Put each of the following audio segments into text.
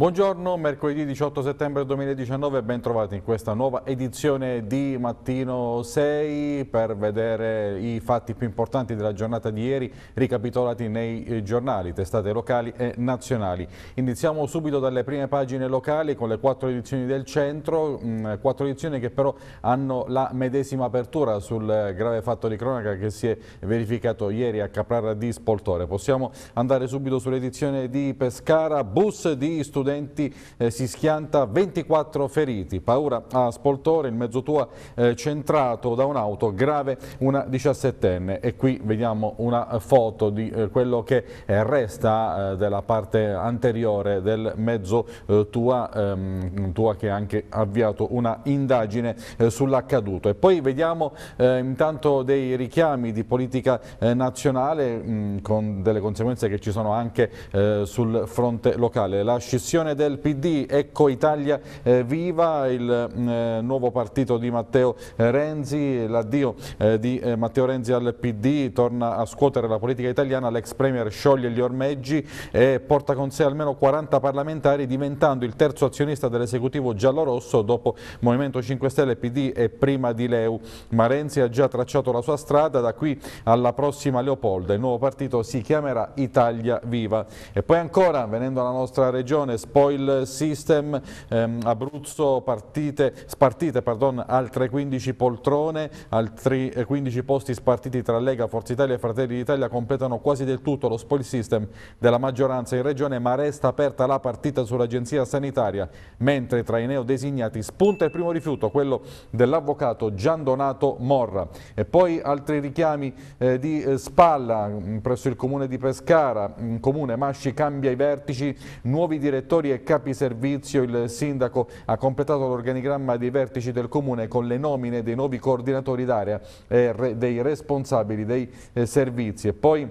Buongiorno, mercoledì 18 settembre 2019, ben trovati in questa nuova edizione di Mattino 6 per vedere i fatti più importanti della giornata di ieri ricapitolati nei eh, giornali, testate locali e nazionali. Iniziamo subito dalle prime pagine locali con le quattro edizioni del centro, mm, quattro edizioni che però hanno la medesima apertura sul grave fatto di cronaca che si è verificato ieri a Caprara di Spoltore. Possiamo andare subito sull'edizione di Pescara, bus di studenti studenti eh, si schianta 24 feriti. Paura a Spoltore, il mezzo tua eh, centrato da un'auto, grave una 17enne. E qui vediamo una foto di eh, quello che eh, resta eh, della parte anteriore del mezzotua, eh, ehm, tua che ha anche avviato una indagine sull'accaduto. E poi vediamo intanto dei richiami di politica nazionale mh, mm, con delle conseguenze che ci sono anche sul fronte locale. La scissione posizione del PD, ecco Italia eh, Viva, il mm, eh, nuovo partito di Matteo eh, Renzi, l'addio di Matteo Renzi al PD, torna a scuotere la politica italiana, l'ex premier scioglie gli ormeggi e porta con sé almeno 40 parlamentari diventando il terzo azionista dell'esecutivo giallorosso dopo Movimento 5 Stelle, PD e prima di Leu. Ma Renzi ha già tracciato la sua strada da qui alla prossima Leopolda. Il nuovo partito si chiamerà Italia Viva. E poi ancora, venendo alla nostra regione, spoil system, ehm, Abruzzo partite, spartite pardon, altre 15 poltrone, altri 15 posti spartiti tra Lega, Forza Italia e Fratelli d'Italia completano quasi del tutto lo spoil system della maggioranza in regione ma resta aperta la partita sull'agenzia sanitaria mentre tra i neo designati spunta il primo rifiuto, quello dell'avvocato Gian Donato Morra e poi altri richiami eh, di eh, spalla mm, presso il comune di Pescara, in mm, comune Masci cambia i vertici, nuovi direttori direttori e capi servizio il sindaco ha completato l'organigramma dei vertici del comune con le nomine dei nuovi coordinatori d'area e dei responsabili dei eh, servizi e poi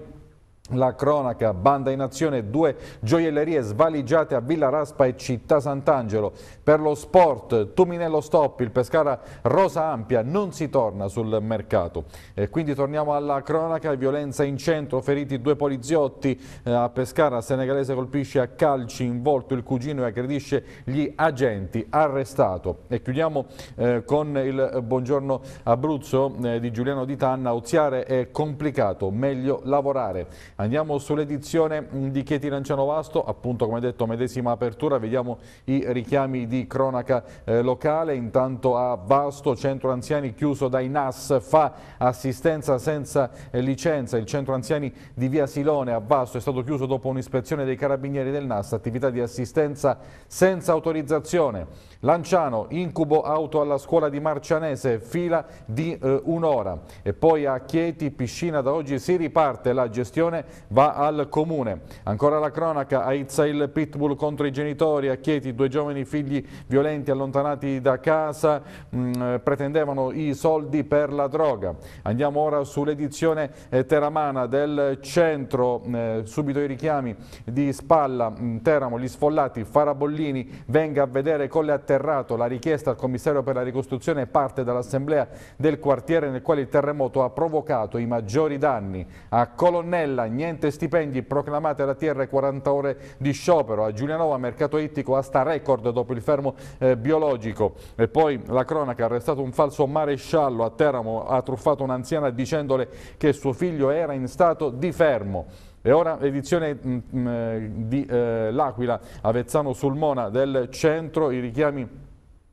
la cronaca, banda in azione, due gioiellerie svaligiate a Villa Raspa e Città Sant'Angelo. Per lo sport, Tuminello Stop, il Pescara Rosa Ampia, non si torna sul mercato. E quindi torniamo alla cronaca, violenza in centro, feriti due poliziotti eh, a Pescara, senegalese colpisce a calci in volto il cugino e aggredisce gli agenti, arrestato. E chiudiamo eh, con il buongiorno Abruzzo eh, di Giuliano Di Tanna, oziare è complicato, meglio lavorare. Andiamo sull'edizione mm, di Chieti Lanciano Vasto, appunto come detto medesima apertura, vediamo i richiami di cronaca eh, locale, intanto a Vasto centro anziani chiuso dai NAS fa assistenza senza eh, licenza, il centro anziani di via Silone a Vasto è stato chiuso dopo un'ispezione dei carabinieri del NAS, attività di assistenza senza autorizzazione. Lanciano, incubo auto alla scuola di Marcianese, fila di eh, un'ora. E poi a Chieti, piscina da oggi si riparte, la gestione va al comune. Ancora la cronaca, aizza il pitbull contro i genitori, a Chieti due giovani figli violenti allontanati da casa mh, mm, eh, pretendevano i soldi per la droga. Andiamo ora sull'edizione eh, teramana del centro, mm, eh, subito i richiami di Spalla, mh, mm, Teramo, gli sfollati, Farabollini, venga a vedere con le attività atterrato. La richiesta al commissario per la ricostruzione parte dall'assemblea del quartiere nel quale il terremoto ha provocato i maggiori danni. A Colonnella niente stipendi proclamate la TR 40 ore di sciopero. A Giulianova mercato ittico asta record dopo il fermo eh, biologico. E poi la cronaca arrestato un falso maresciallo a Teramo, ha truffato un'anziana dicendole che suo figlio era in stato di fermo. E ora edizione mh, mm, mh, mm, di eh, L'Aquila, Avezzano Sulmona del centro, i richiami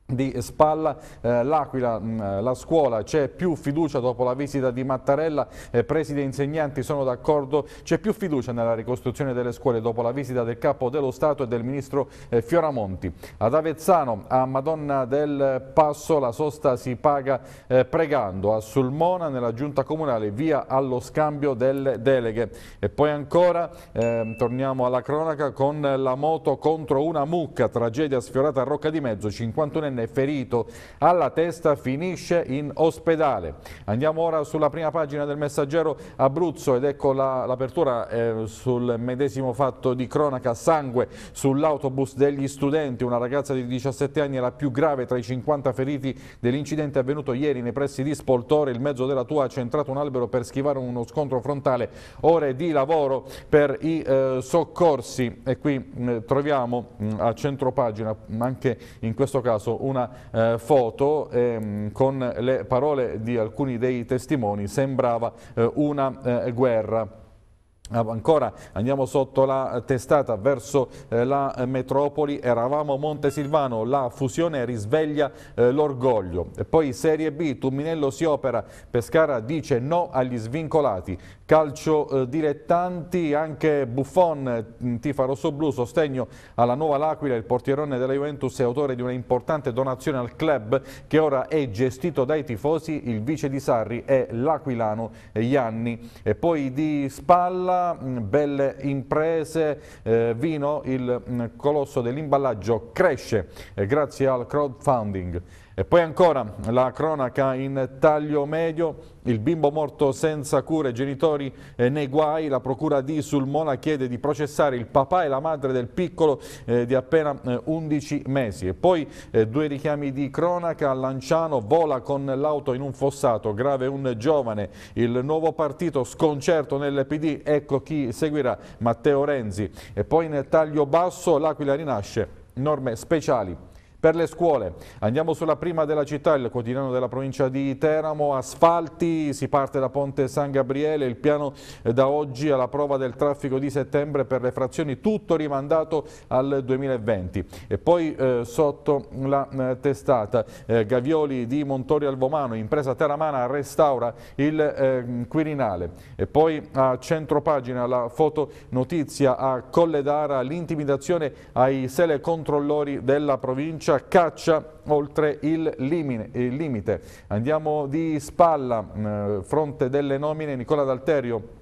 di Spalla, eh, l'Aquila, mm, eh, la scuola, c'è più fiducia dopo la visita di Mattarella, eh, presidi e insegnanti sono d'accordo, c'è più fiducia nella ricostruzione delle scuole dopo la visita del capo dello Stato e del ministro eh, Fioramonti. Ad Avezzano, a Madonna del Passo, la sosta si paga eh, pregando, a Sulmona nella giunta comunale via allo scambio delle deleghe. E poi ancora ehm, torniamo alla cronaca con la moto contro una mucca, tragedia sfiorata a Rocca di Mezzo, 51enne 37 ferito alla testa finisce in ospedale. Andiamo ora sulla prima pagina del messaggero Abruzzo ed ecco l'apertura la, eh, sul medesimo fatto di cronaca sangue sull'autobus degli studenti. Una ragazza di 17 anni è la più grave tra i 50 feriti dell'incidente avvenuto ieri nei pressi di Spoltore. Il mezzo della tua ha centrato un albero per schivare uno scontro frontale. Ore di lavoro per i eh, soccorsi e qui eh, troviamo mh, mm, a centro pagina anche in questo caso una eh, foto ehm, con le parole di alcuni dei testimoni, sembrava eh, una eh, guerra. Ancora andiamo sotto la testata verso eh, la metropoli, eravamo Montesilvano, la fusione risveglia eh, l'orgoglio. E poi Serie B, Tumminello si opera, Pescara dice no agli svincolati, calcio eh, dilettanti, anche Buffon, mm, tifa rossoblù, sostegno alla Nuova L'Aquila, il portierone della Juventus è autore di una importante donazione al club che ora è gestito dai tifosi, il vice di Sarri è l'Aquilano eh, Ianni. E poi di spalla, mh, mm, belle imprese, eh, vino, il mh, mm, colosso dell'imballaggio cresce eh, grazie al crowdfunding. E poi ancora la cronaca in taglio medio, il bimbo morto senza cure, genitori eh, nei guai, la procura di Sulmona chiede di processare il papà e la madre del piccolo eh, di appena 11 eh, mesi. E poi eh, due richiami di cronaca, Lanciano vola con l'auto in un fossato, grave un giovane, il nuovo partito sconcerto nel PD, ecco chi seguirà Matteo Renzi. E poi in taglio basso l'Aquila rinasce, norme speciali per le scuole, andiamo sulla prima della città, il quotidiano della provincia di Teramo, asfalti, si parte da Ponte San Gabriele, il piano da oggi alla prova del traffico di settembre per le frazioni, tutto rimandato al 2020. E poi eh, sotto la eh, testata, eh, Gavioli di Montori Alvomano, impresa teramana restaura il ehm, Quirinale. E poi a centropagina la fotonotizia a Colledara, l'intimidazione ai sele controllori della provincia Ciccia caccia oltre il limite. Andiamo di spalla, mm, fronte delle nomine, Nicola D'Alterio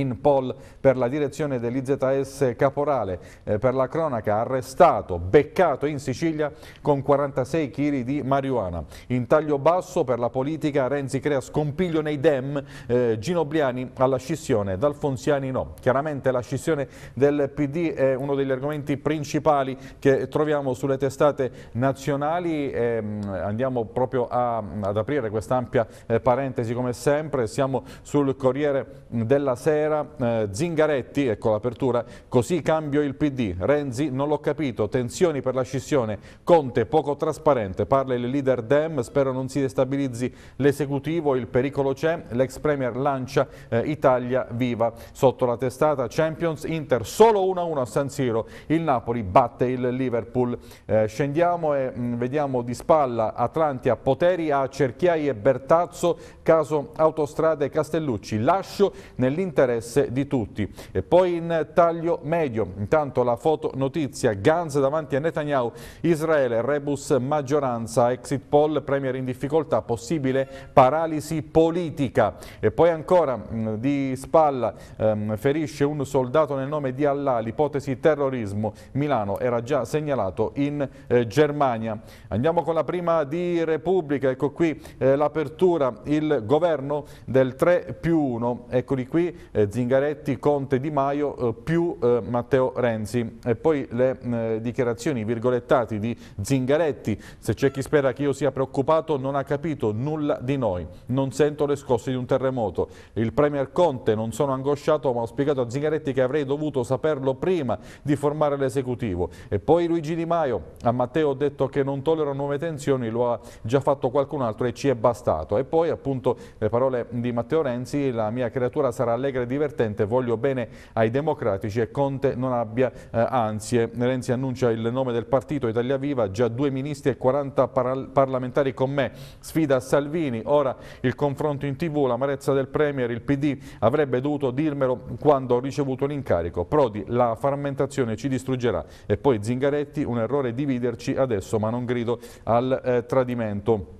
in poll per la direzione dell'IZS Caporale. Eh, per la cronaca arrestato, beccato in Sicilia con 46 kg di marijuana. In taglio basso per la politica Renzi crea scompiglio nei dem, eh, Ginobliani alla scissione, D'Alfonsiani no. Chiaramente la scissione del PD è uno degli argomenti principali che troviamo sulle testate nazionali. Eh, andiamo proprio a, ad aprire questa ampia eh, parentesi come sempre. Siamo sul Corriere della Sera Matera, eh, Zingaretti, ecco l'apertura, così cambio il PD, Renzi non l'ho capito, tensioni per la scissione, Conte poco trasparente, parla il leader Dem, spero non si destabilizzi l'esecutivo, il pericolo c'è, l'ex premier lancia eh, Italia viva sotto la testata, Champions Inter solo 1-1 a San Siro, il Napoli batte il Liverpool, eh, scendiamo e mh, mm, vediamo di spalla Atlantia, Poteri a Cerchiai e Bertazzo, caso autostrade Castellucci, lascio nell'interesse interesse di tutti. E poi in taglio medio, intanto la foto notizia, Gans davanti a Netanyahu, Israele, rebus maggioranza, exit poll, premier in difficoltà, possibile paralisi politica. E poi ancora mm, di spalla ehm, ferisce un soldato nel nome di Allah, l'ipotesi terrorismo, Milano era già segnalato in eh, Germania. Andiamo con la prima di Repubblica, ecco qui eh, l'apertura, il governo del 3 più 1, eccoli qui eh, Zingaretti, Conte, Di Maio eh, più eh, Matteo Renzi. E poi le mm, eh, dichiarazioni virgolettati di Zingaretti, se c'è chi spera che io sia preoccupato non ha capito nulla di noi, non sento le scosse di un terremoto. Il Premier Conte non sono angosciato ma ho spiegato a Zingaretti che avrei dovuto saperlo prima di formare l'esecutivo. E poi Luigi Di Maio, a Matteo ho detto che non tollero nuove tensioni, lo ha già fatto qualcun altro e ci è bastato. E poi appunto le parole di Matteo Renzi, la mia creatura sarà allegra divertente, voglio bene ai democratici e Conte non abbia eh, ansie. Renzi annuncia il nome del partito Italia Viva, già due ministri e 40 parlamentari con me, sfida Salvini, ora il confronto in tv, l'amarezza del Premier, il PD avrebbe dovuto dirmelo quando ho ricevuto l'incarico. Prodi, la frammentazione ci distruggerà e poi Zingaretti, un errore dividerci adesso ma non grido al eh, tradimento.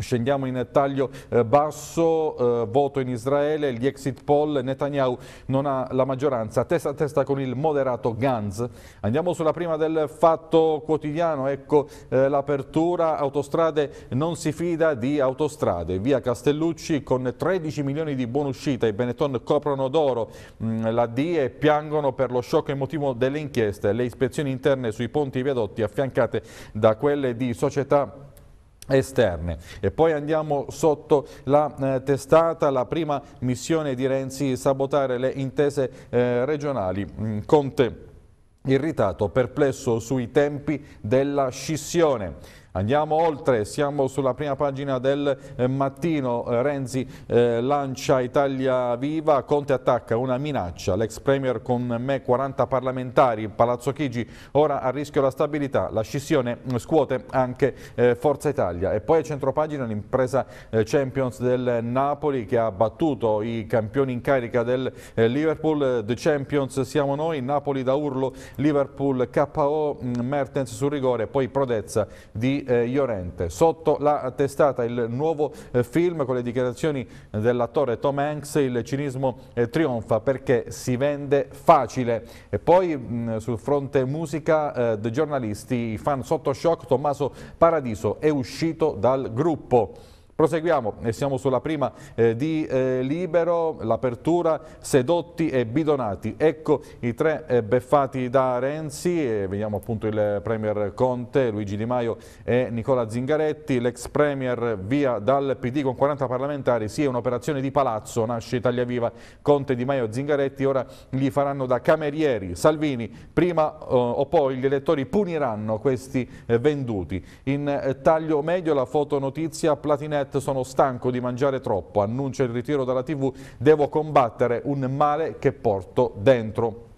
Scendiamo in taglio eh, basso, eh, voto in Israele, gli exit poll, Netanyahu non ha la maggioranza, testa a testa con il moderato Gans. Andiamo sulla prima del fatto quotidiano, ecco eh, l'apertura, autostrade non si fida di autostrade, via Castellucci con 13 milioni di buonuscita, i Benetton coprono d'oro mm, la D e piangono per lo shock emotivo delle inchieste, le ispezioni interne sui ponti e viadotti affiancate da quelle di società esterne. E poi andiamo sotto la eh, testata, la prima missione di Renzi, sabotare le intese eh, regionali. Mm, Conte irritato, perplesso sui tempi della scissione. Andiamo oltre, siamo sulla prima pagina del eh, mattino, eh, Renzi eh, lancia Italia Viva, Conte attacca una minaccia, l'ex premier con me 40 parlamentari, Palazzo Chigi ora a rischio la stabilità, la scissione scuote anche eh, Forza Italia e poi a centropagina l'impresa eh, Champions del Napoli che ha battuto i campioni in carica del eh, Liverpool, The Champions siamo noi, Napoli da urlo, Liverpool KO, mm, Mertens sul rigore, poi Prodezza di di eh, Llorente. Sotto la testata il nuovo eh, film con le dichiarazioni dell'attore Tom Hanks, il cinismo eh, trionfa perché si vende facile. E poi mh, mm, sul fronte musica, eh, The Giornalisti, i fan sotto shock, Tommaso Paradiso è uscito dal gruppo. Proseguiamo siamo sulla prima eh, di eh, Libero, l'apertura Sedotti e Bidonati. Ecco i tre eh, beffati da Renzi, e vediamo appunto il Premier Conte, Luigi Di Maio e Nicola Zingaretti, l'ex Premier via dal PD con 40 parlamentari, sì è un'operazione di palazzo, nasce Italia Viva, Conte, Di Maio e Zingaretti, ora gli faranno da camerieri. Salvini, prima eh, o poi gli elettori puniranno questi eh, venduti. In eh, taglio medio la fotonotizia platinera Net sono stanco di mangiare troppo, annuncia il ritiro dalla tv, devo combattere un male che porto dentro.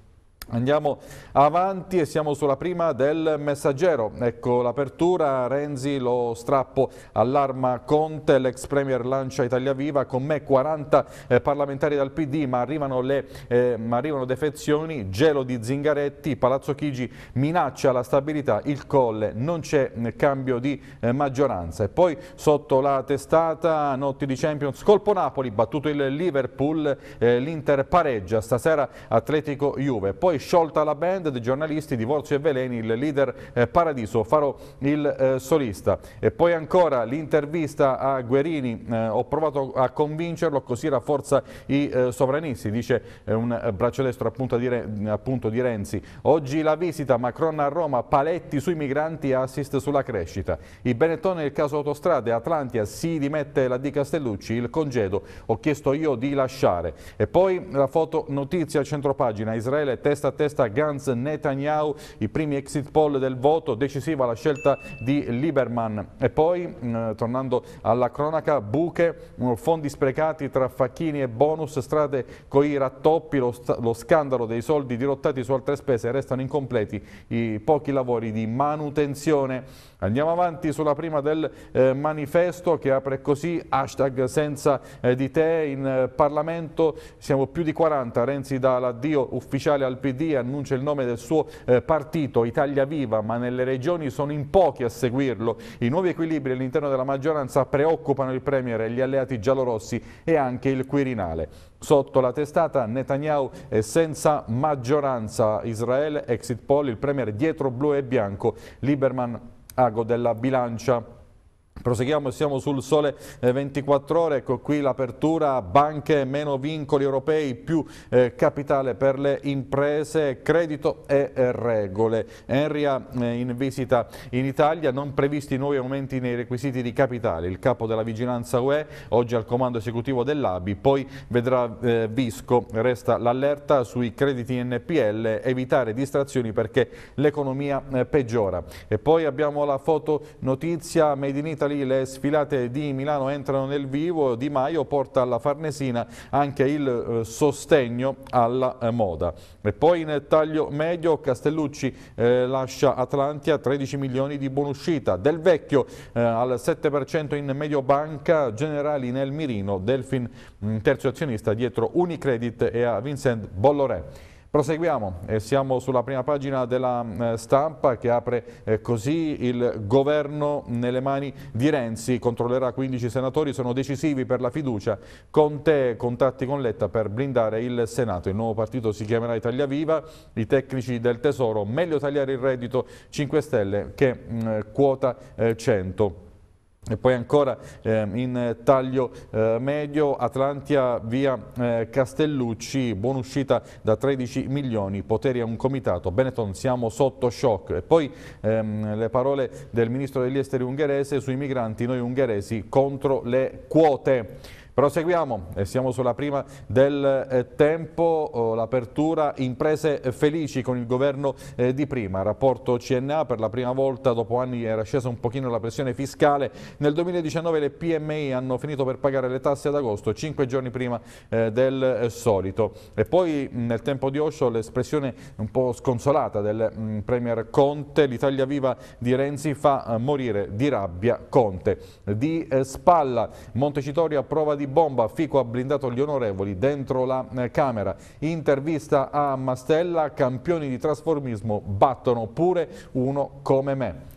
Andiamo avanti e siamo sulla prima del messaggero. Ecco l'apertura, Renzi lo strappo all'arma Conte, l'ex Premier lancia Italia Viva, con me 40 eh, parlamentari dal PD ma arrivano, le, eh, ma arrivano defezioni, gelo di Zingaretti, Palazzo Chigi minaccia la stabilità, il colle, non c'è eh, cambio di eh, maggioranza. E poi sotto la testata notti di Champions, colpo Napoli, battuto il Liverpool, eh, l'Inter pareggia, stasera Atletico Juve. Poi poi sciolta la band dei giornalisti, divorzio e veleni, il leader eh, Paradiso, farò il eh, solista. E poi ancora l'intervista a Guerini, eh, ho provato a convincerlo, così rafforza i eh, sovranisti, dice eh, un braccio destro appunto di, appunto di Renzi. Oggi la visita Macron a Roma, paletti sui migranti e assist sulla crescita. I Benetton nel caso autostrade, Atlantia si dimette la di Castellucci, il congedo ho chiesto io di lasciare. E poi la foto notizia a centropagina, Israele testa testa a testa Gantz Netanyahu, i primi exit poll del voto, decisiva la scelta di Lieberman. E poi, eh, tornando alla cronaca, buche, mm, fondi sprecati tra facchini e bonus, strade coi rattoppi, lo, lo scandalo dei soldi dirottati su altre spese, restano incompleti i pochi lavori di manutenzione. Andiamo avanti sulla prima del eh, manifesto che apre così, hashtag senza eh, di te, in eh, Parlamento siamo più di 40, Renzi dà l'addio ufficiale al PD, annuncia il nome del suo eh, partito, Italia Viva, ma nelle regioni sono in pochi a seguirlo. I nuovi equilibri all'interno della maggioranza preoccupano il Premier e gli alleati giallorossi e anche il Quirinale. Sotto la testata Netanyahu è senza maggioranza, Israele, exit poll, il Premier dietro blu e bianco, Lieberman ago della bilancia Proseguiamo, siamo sul sole 24 eh, ore, ecco qui l'apertura, banche meno vincoli europei, più eh, capitale per le imprese, credito e eh, regole. Enria eh, in visita in Italia, non previsti nuovi aumenti nei requisiti di capitale. Il capo della vigilanza UE, oggi al comando esecutivo dell'ABI, poi vedrà eh, Visco, resta l'allerta sui crediti NPL, evitare distrazioni perché l'economia eh, peggiora. E poi abbiamo la fotonotizia Made in Italy Italy le sfilate di Milano entrano nel vivo, Di Maio porta alla Farnesina anche il eh, sostegno alla eh, moda. E poi in taglio medio Castellucci eh, lascia Atlantia 13 milioni di buonuscita, Del Vecchio al 7% in medio banca, Generali nel mirino, Delfin mm, terzo azionista dietro Unicredit e a Vincent Bolloré. Proseguiamo, eh, siamo sulla prima pagina della eh, stampa che apre eh, così il governo nelle mani di Renzi, controllerà 15 senatori, sono decisivi per la fiducia, Conte contatti con Letta per blindare il Senato, il nuovo partito si chiamerà Italia Viva, i tecnici del Tesoro, meglio tagliare il reddito 5 Stelle che mh, mm, eh, quota 100. Eh, e poi ancora eh, in taglio eh, medio Atlantia via eh, Castellucci, buona uscita da 13 milioni, poteri a un comitato, Benetton siamo sotto shock. E poi ehm, le parole del ministro degli esteri ungherese sui migranti, noi ungheresi contro le quote. Proseguiamo siamo sulla prima del eh, tempo, oh, l'apertura imprese felici con il governo eh, di prima, rapporto CNA per la prima volta dopo anni era scesa un pochino la pressione fiscale, nel 2019 le PMI hanno finito per pagare le tasse ad agosto, cinque giorni prima eh, del solito e poi nel tempo di Osho l'espressione un po' sconsolata del Premier Conte, l'Italia viva di Renzi fa morire di rabbia Conte, di spalla Montecitorio a prova di di bomba, Fico ha blindato gli onorevoli dentro la eh, Camera. Intervista a Mastella, campioni di trasformismo battono pure uno come me.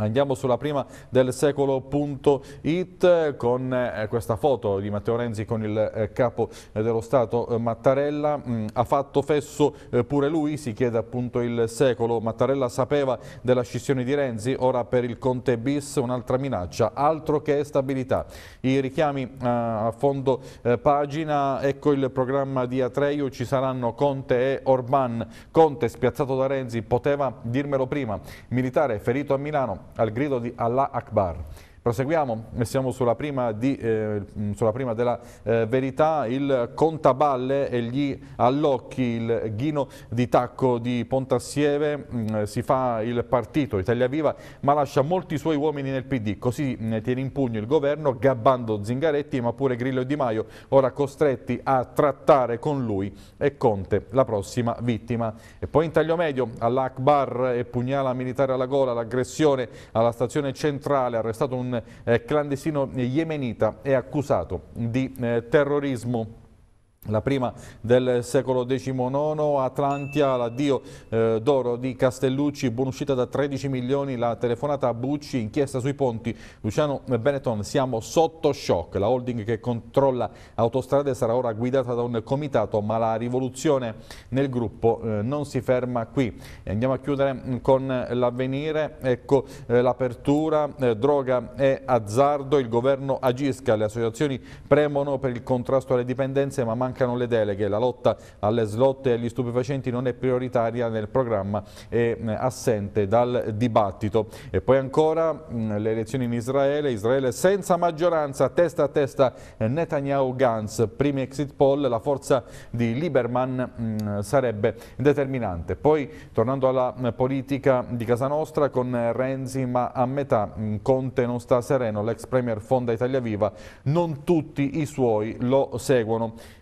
Andiamo sulla prima del secolo.it con eh, questa foto di Matteo Renzi con il eh, capo eh, dello Stato Mattarella. Mm, ha fatto fesso pure lui, si chiede appunto il secolo. Mattarella sapeva della scissione di Renzi, ora per il Conte bis un'altra minaccia, altro che stabilità. I richiami a fondo pagina, ecco il programma di Atreio, ci saranno Conte e Orban. Conte spiazzato da Renzi, poteva dirmelo prima, militare ferito a Milano al grido di Allah Akbar Proseguiamo siamo sulla prima, di, eh, sulla prima della eh, verità, il contaballe e gli allocchi, il ghino di tacco di Pontassieve, mh, mm, si fa il partito Italia Viva ma lascia molti suoi uomini nel PD, così mh, mm, tiene in pugno il governo gabbando Zingaretti ma pure Grillo e Di Maio, ora costretti a trattare con lui e Conte la prossima vittima. E poi in taglio medio all'Akbar e pugnala militare alla gola, l'aggressione alla stazione centrale, arrestato un eh, clandestino yemenita è accusato di eh, terrorismo. La prima del secolo XIX, Atlantia, l'addio eh, d'oro di Castellucci, buonuscita da 13 milioni, la telefonata a Bucci, inchiesta sui ponti. Luciano Benetton, siamo sotto shock. La holding che controlla autostrade sarà ora guidata da un comitato, ma la rivoluzione nel gruppo eh, non si ferma qui. Andiamo a chiudere mm, con l'avvenire. Ecco eh, l'apertura, eh, droga e azzardo. Il governo agisca, le associazioni premono per il contrasto alle dipendenze, ma manca mancano le deleghe, la lotta alle slot e agli stupefacenti non è prioritaria nel programma e assente dal dibattito. E poi ancora le elezioni in Israele, Israele senza maggioranza, testa a testa eh, Netanyahu-Gantz, primi exit poll, la forza di Lieberman sarebbe determinante. Poi tornando alla politica di Casa Nostra con Renzi ma a metà Conte non sta sereno, l'ex premier fonda Italia Viva, non tutti i suoi lo seguono.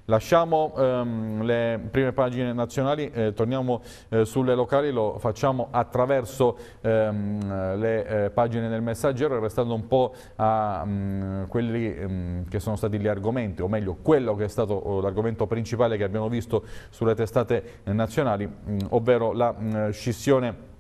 La Lasciamo ehm, le prime pagine nazionali, eh, torniamo eh, sulle locali, lo facciamo attraverso ehm, le eh, pagine del messaggero restando un po' a mh, mm, quelli mh, mm, che sono stati gli argomenti, o meglio quello che è stato oh, l'argomento principale che abbiamo visto sulle testate nazionali, mh, mm, ovvero la scissione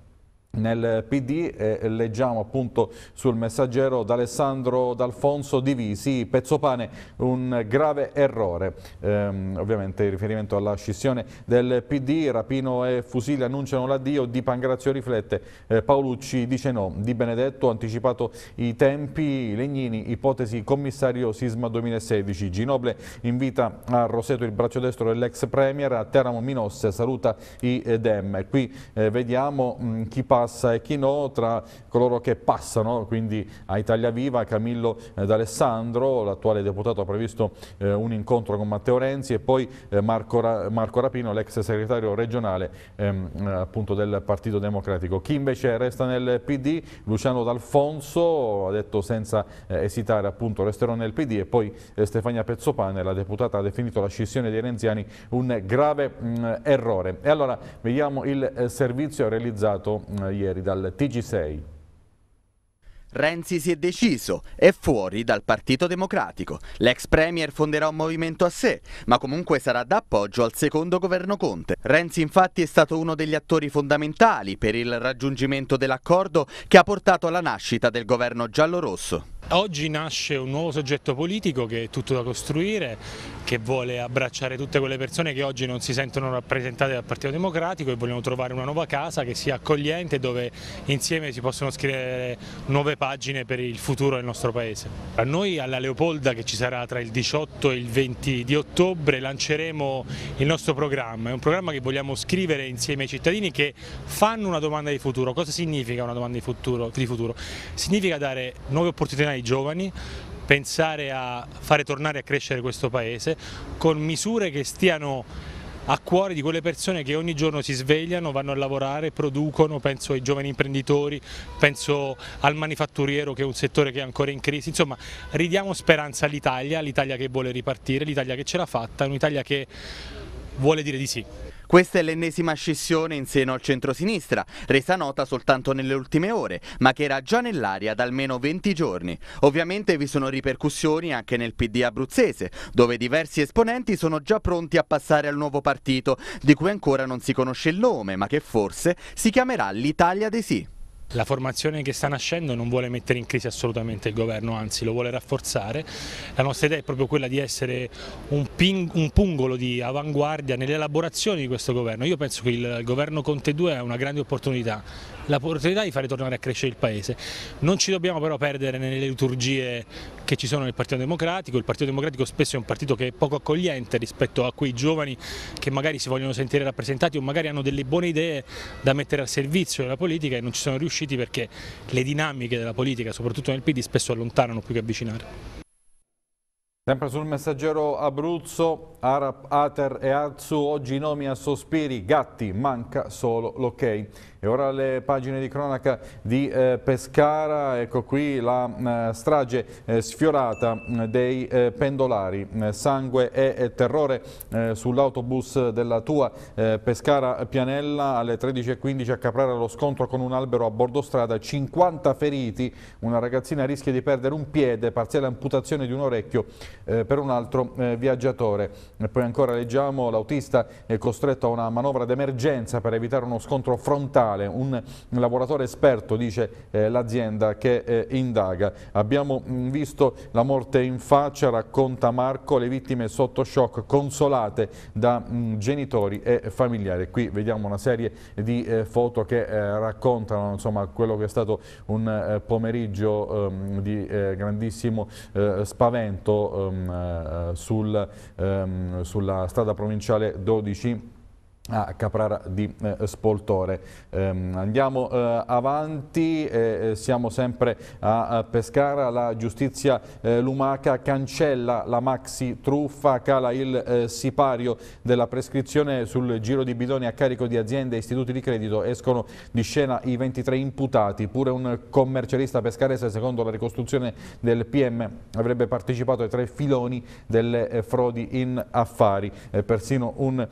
nel PD eh, leggiamo appunto sul messaggero d'Alessandro D'Alfonso Divisi, pezzo pane, un grave errore, ehm, ovviamente in riferimento alla scissione del PD, Rapino e Fusili annunciano l'addio, Di Pangrazio riflette, eh, Paolucci dice no, Di Benedetto ha anticipato i tempi, Legnini ipotesi commissario Sisma 2016, Ginoble invita a Roseto il braccio destro dell'ex premier, a Teramo Minosse saluta i eh, Dem, qui eh, vediamo mh, chi passa passa e chi no, tra coloro che passano, quindi a Italia Viva, Camillo eh, D'Alessandro, l'attuale deputato ha previsto eh, un incontro con Matteo Renzi e poi eh, Marco, Rapino, l'ex segretario regionale ehm, appunto del Partito Democratico. Chi invece resta nel PD? Luciano D'Alfonso ha detto senza esitare appunto resterò nel PD e poi Stefania Pezzopane, la deputata, ha definito la scissione dei renziani un grave errore. E allora vediamo il servizio realizzato ieri ieri dal TG6. Renzi si è deciso, è fuori dal Partito Democratico. L'ex Premier fonderà un movimento a sé, ma comunque sarà d'appoggio al secondo governo Conte. Renzi infatti è stato uno degli attori fondamentali per il raggiungimento dell'accordo che ha portato alla nascita del governo giallorosso. Oggi nasce un nuovo soggetto politico che è tutto da costruire, che vuole abbracciare tutte quelle persone che oggi non si sentono rappresentate dal Partito Democratico e vogliono trovare una nuova casa che sia accogliente dove insieme si possono scrivere nuove pagine per il futuro del nostro Paese. A noi alla Leopolda che ci sarà tra il 18 e il 20 di ottobre lanceremo il nostro programma, è un programma che vogliamo scrivere insieme ai cittadini che fanno una domanda di futuro. Cosa significa una domanda di futuro? Di futuro? Significa dare nuove opportunità ai giovani pensare a fare tornare a crescere questo paese con misure che stiano a cuore di quelle persone che ogni giorno si svegliano, vanno a lavorare, producono, penso ai giovani imprenditori, penso al manifatturiero che è un settore che è ancora in crisi, insomma ridiamo speranza all'Italia, all'Italia che vuole ripartire, l'Italia che ce l'ha fatta, un'Italia che vuole dire di sì. Questa è l'ennesima scissione in seno al centro-sinistra, resa nota soltanto nelle ultime ore, ma che era già nell'aria da almeno 20 giorni. Ovviamente vi sono ripercussioni anche nel PD abruzzese, dove diversi esponenti sono già pronti a passare al nuovo partito, di cui ancora non si conosce il nome, ma che forse si chiamerà l'Italia dei Sì. La formazione che sta nascendo non vuole mettere in crisi assolutamente il governo, anzi lo vuole rafforzare. La nostra idea è proprio quella di essere un, ping, un pungolo di avanguardia nell'elaborazione di questo governo. Io penso che il governo Conte 2 è una grande opportunità l'opportunità di fare tornare a crescere il Paese. Non ci dobbiamo però perdere nelle liturgie che ci sono nel Partito Democratico, il Partito Democratico spesso è un partito che è poco accogliente rispetto a quei giovani che magari si vogliono sentire rappresentati o magari hanno delle buone idee da mettere al servizio della politica e non ci sono riusciti perché le dinamiche della politica, soprattutto nel PD, spesso allontanano più che avvicinare. Sempre sul messaggero Abruzzo, Arap, Ater e Arzu, oggi i nomi a sospiri, gatti, manca solo l'ok. E ora le pagine di cronaca di eh, Pescara, ecco qui la eh, strage eh, sfiorata mm, dei eh, pendolari, eh, sangue e, e terrore eh, sull'autobus della tua Pescara Pianella alle 13.15 a Caprara lo scontro con un albero a bordo strada, 50 feriti, una ragazzina rischia di perdere un piede, parziale amputazione di un orecchio eh, per un altro eh, viaggiatore. E poi ancora leggiamo l'autista è costretto a una manovra d'emergenza per evitare uno scontro frontale. Un lavoratore esperto, dice eh, l'azienda che indaga. Abbiamo mm, visto la morte in faccia, racconta Marco, le vittime sotto shock, consolate da mm, genitori e familiari. Qui vediamo una serie di foto che raccontano insomma, quello che è stato un pomeriggio ehm, di grandissimo spavento ehm, Ehm, eh, sul, ehm, sulla strada provinciale 12 a Caprara di eh, Spoltore. Ehm, andiamo eh, avanti, eh, eh siamo sempre a, a, Pescara, la giustizia eh, lumaca cancella la maxi truffa, cala il eh, sipario della prescrizione sul giro di bidoni a carico di aziende e istituti di credito, escono di scena i 23 imputati, pure un commercialista pescarese secondo la ricostruzione del PM avrebbe partecipato ai tre filoni delle frodi in affari, persino un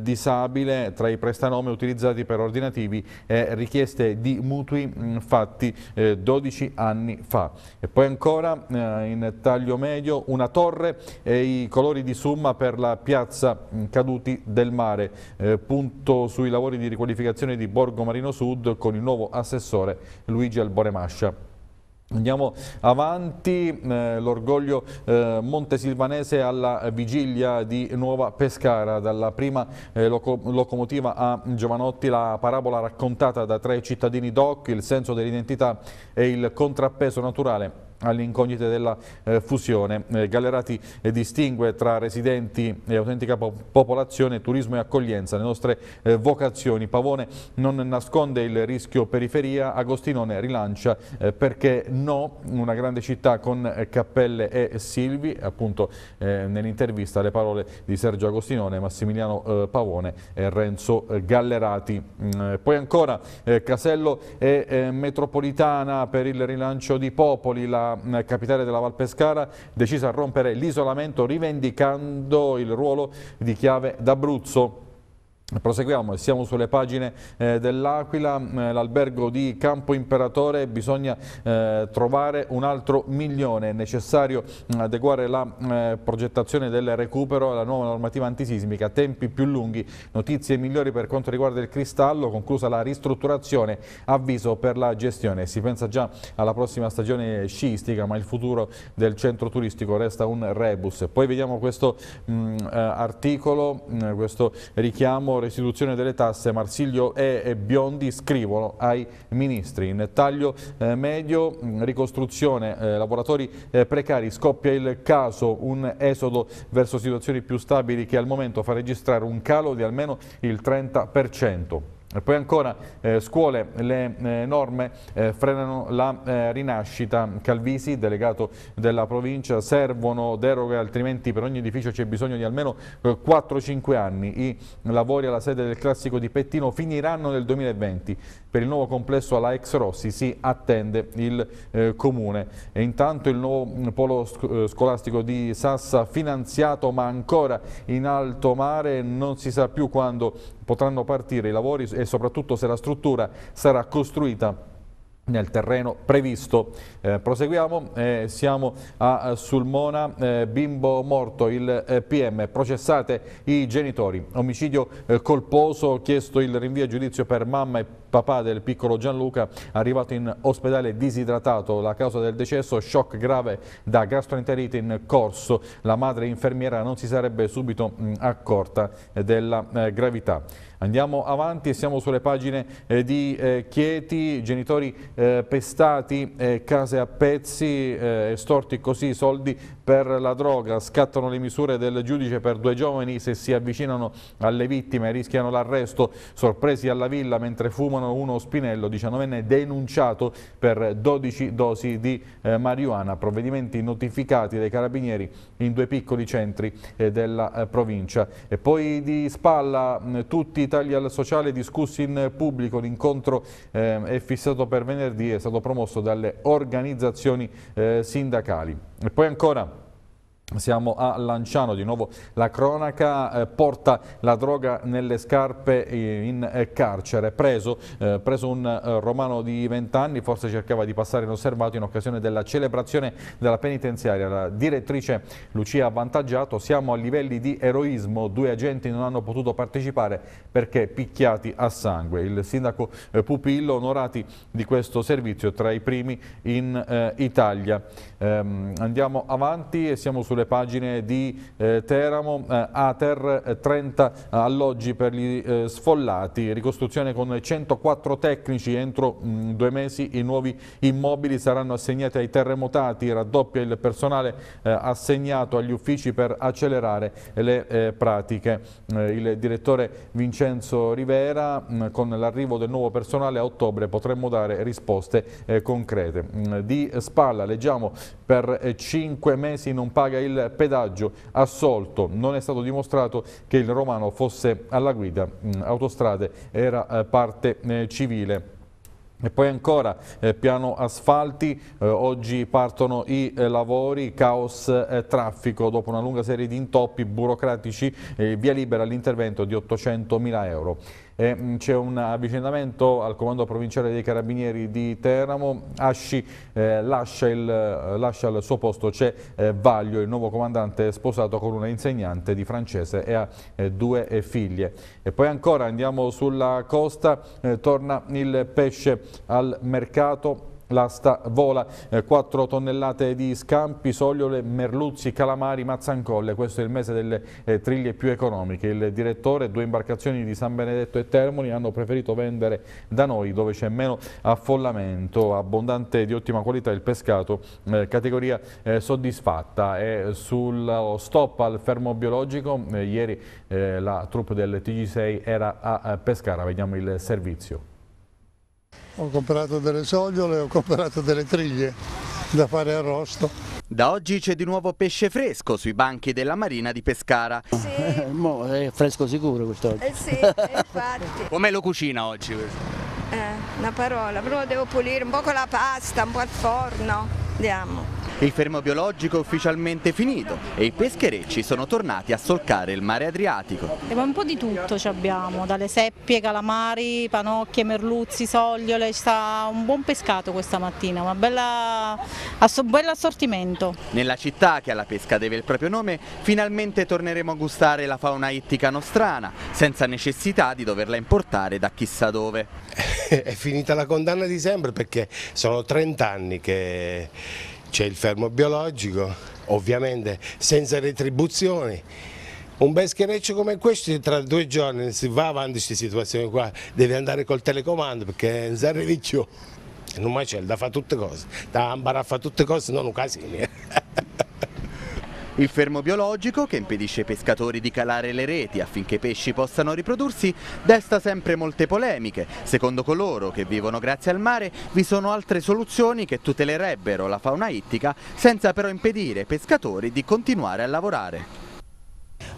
disabile stabile tra i prestanome utilizzati per ordinativi e richieste di mutui mm, fatti 12 eh, anni fa. E poi ancora eh, in taglio medio una torre e i colori di summa per la piazza mm, Caduti del Mare, eh, punto sui lavori di riqualificazione di Borgo Marino Sud con il nuovo assessore Luigi Alboremascia. Andiamo avanti, eh, l'orgoglio eh, montesilvanese alla vigilia di Nuova Pescara, dalla prima eh, loco locomotiva a Giovanotti la parabola raccontata da tre cittadini doc, il senso dell'identità e il contrappeso naturale alle incognite della eh, fusione. Eh, Gallerati eh, distingue tra residenti e autentica po popolazione, turismo e accoglienza, le nostre eh, vocazioni. Pavone non nasconde il rischio periferia, Agostinone rilancia eh, perché no, una grande città con eh, Cappelle e Silvi, appunto nell'intervista le parole di Sergio Agostinone, Massimiliano Pavone e Renzo Gallerati. Mm, poi ancora Casello e Metropolitana per il rilancio di Popoli, la Mm, capitale della Val Pescara, decisa a rompere l'isolamento rivendicando il ruolo di chiave d'Abruzzo. Proseguiamo, siamo sulle pagine eh, dell'Aquila, mm, l'albergo di Campo Imperatore, bisogna eh, trovare un altro milione, è necessario mm, adeguare la mm, eh, progettazione del recupero alla nuova normativa antisismica, tempi più lunghi, notizie migliori per quanto riguarda il cristallo, conclusa la ristrutturazione, avviso per la gestione, si pensa già alla prossima stagione sciistica ma il futuro del centro turistico resta un rebus. Poi vediamo questo mh, eh, articolo, mh, questo richiamo restituzione delle tasse, Marsiglio e Biondi scrivono ai ministri. In taglio eh, medio, mm, ricostruzione, eh, lavoratori eh, precari, scoppia il caso, un esodo verso situazioni più stabili che al momento fa registrare un calo di almeno il 30%. E poi ancora eh, scuole, le eh, norme eh, frenano la eh, rinascita. Calvisi, delegato della provincia, servono deroghe altrimenti per ogni edificio c'è bisogno di almeno 4-5 eh, anni. I lavori alla sede del classico di Pettino finiranno nel 2020. Per il nuovo complesso alla ex Rossi si attende il eh, comune. E intanto il nuovo mm, polo sc scolastico di Sassa finanziato ma ancora in alto mare non si sa più quando potranno partire i lavori e soprattutto se la struttura sarà costruita nel terreno previsto. Eh, proseguiamo, eh, siamo a Sulmona, eh, bimbo morto, il eh, PM, processate i genitori, omicidio eh, colposo, chiesto il rinvio a giudizio per mamma e papà del piccolo Gianluca, arrivato in ospedale disidratato. La causa del decesso, shock grave da gastroenterite in corso. La madre infermiera non si sarebbe subito accorta eh, della eh, gravità. Andiamo avanti siamo sulle pagine eh, di Chieti, genitori pestati, case a pezzi, estorti così soldi per la droga, scattano le misure del giudice per due giovani se si avvicinano alle vittime, rischiano l'arresto, sorpresi alla villa mentre fumano Milano uno Spinello, 19enne, denunciato per 12 dosi di eh, marijuana, provvedimenti notificati dai carabinieri in due piccoli centri eh, della eh, provincia. E poi di spalla mh, mm, tutti i tagli al sociale discussi in pubblico, l'incontro eh, è fissato per venerdì, è stato promosso dalle organizzazioni eh, sindacali. E poi ancora... Siamo a Lanciano, di nuovo la cronaca eh, porta la droga nelle scarpe eh, in eh, carcere. Preso, eh, preso un eh, romano di 20 anni, forse cercava di passare inosservato in occasione della celebrazione della penitenziaria. La direttrice Lucia Avvantaggiato, siamo a livelli di eroismo, due agenti non hanno potuto partecipare perché picchiati a sangue. Il sindaco Pupillo, onorati di questo servizio, tra i primi in Italia. Ehm, andiamo avanti e siamo sul sulle pagine di eh, Teramo, eh, ATER 30 eh, eh, alloggi per gli eh, sfollati, ricostruzione con 104 tecnici, entro mh, mm, due mesi i nuovi immobili saranno assegnati ai terremotati, raddoppia il personale eh, assegnato agli uffici per accelerare le pratiche. il direttore Vincenzo Rivera, mh, mm, con l'arrivo del nuovo personale a ottobre potremmo dare risposte concrete. Mh, mm, di Spalla leggiamo per 5 mesi non paga il il pedaggio assolto. Non è stato dimostrato che il romano fosse alla guida, mm, autostrade era eh, parte eh, civile. E poi ancora eh, piano asfalti, eh, oggi partono i eh, lavori, caos eh, traffico dopo una lunga serie di intoppi burocratici, via libera all'intervento di 800 mila euro. Eh, C'è un avvicinamento al comando provinciale dei Carabinieri di Teramo, Asci eh, lascia, il, eh, lascia, il, suo posto, c'è eh, Vaglio, il nuovo comandante sposato con una insegnante di francese e ha eh, due eh, figlie. E poi ancora andiamo sulla costa, torna il pesce al mercato L'asta vola eh, 4 tonnellate di scampi, sogliole, merluzzi, calamari, mazzancolle. Questo è il mese delle eh, triglie più economiche. Il direttore, due imbarcazioni di San Benedetto e Termoli hanno preferito vendere da noi dove c'è meno affollamento, abbondante di ottima qualità il pescato, eh, categoria eh, soddisfatta. E sul stop al fermo biologico, eh, ieri eh, la troupe del TG6 era a, a Pescara, vediamo il servizio ho comprato delle sogliole, ho comprato delle triglie da fare arrosto. Da oggi c'è di nuovo pesce fresco sui banchi della Marina di Pescara. Eh, sì. è fresco sicuro quest'oggi. Eh sì, infatti. Come lo cucina oggi questo? Eh, una parola, però devo pulire un po' con la pasta, un po' al forno. Andiamo. Il fermo biologico è ufficialmente finito e i pescherecci sono tornati a solcare il mare Adriatico. Eh, un po' di tutto ci abbiamo, dalle seppie, calamari, panocchie, merluzzi, sogliole, sta un buon pescato questa mattina, un bel assortimento. Nella città che alla pesca deve il proprio nome, finalmente torneremo a gustare la fauna ittica nostrana, senza necessità di doverla importare da chissà dove. È finita la condanna di sempre perché sono 30 anni che c'è il fermo biologico, ovviamente senza retribuzioni. Un bel scherreccio come questo tra due giorni si va avanti queste situazioni qua, devi andare col telecomando perché non arrivi più. Non mai c'è, da fa tutte cose, da imbarare a fare tutte cose, non un casino. Il fermo biologico, che impedisce ai pescatori di calare le reti affinché i pesci possano riprodursi, desta sempre molte polemiche. Secondo coloro che vivono grazie al mare, vi sono altre soluzioni che tutelerebbero la fauna ittica senza però impedire ai pescatori di continuare a lavorare.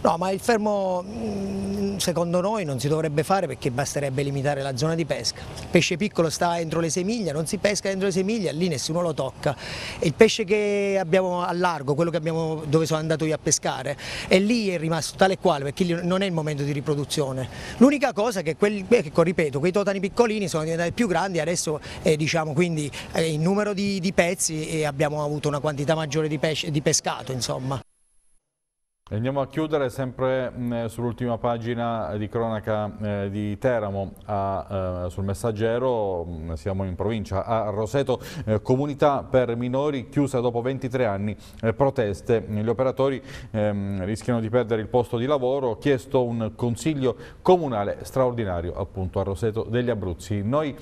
No, ma il fermo mm, secondo noi non si dovrebbe fare perché basterebbe limitare la zona di pesca. Il pesce piccolo sta entro le 6 non si pesca entro le 6 lì nessuno lo tocca. il pesce che abbiamo a largo, quello abbiamo, dove sono andato io a pescare, è lì è rimasto tale e quale perché non è il momento di riproduzione. L'unica cosa è che, quelli, eh, ripeto, quei totani piccolini sono diventati più grandi, adesso eh, diciamo quindi eh, il numero di, di, pezzi e abbiamo avuto una quantità maggiore di, pesce, di pescato. Insomma. Andiamo a chiudere sempre mm, eh, sull'ultima pagina di cronaca eh, di Teramo, a, eh, sul messaggero, mm, siamo in provincia, a Roseto, comunità per minori chiusa dopo 23 anni, proteste, gli operatori ehm, rischiano di perdere il posto di lavoro, chiesto un consiglio comunale straordinario appunto a Roseto degli Abruzzi. Noi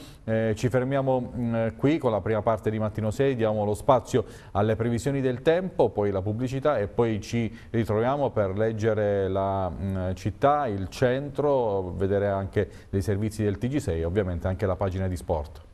ci fermiamo mm, qui con la prima parte di Mattino 6, diamo lo spazio alle previsioni del tempo, poi la pubblicità e poi ci ritroviamo scendiamo per leggere la mh, mm, città, il centro, vedere anche dei servizi del TG6 e ovviamente anche la pagina di sport.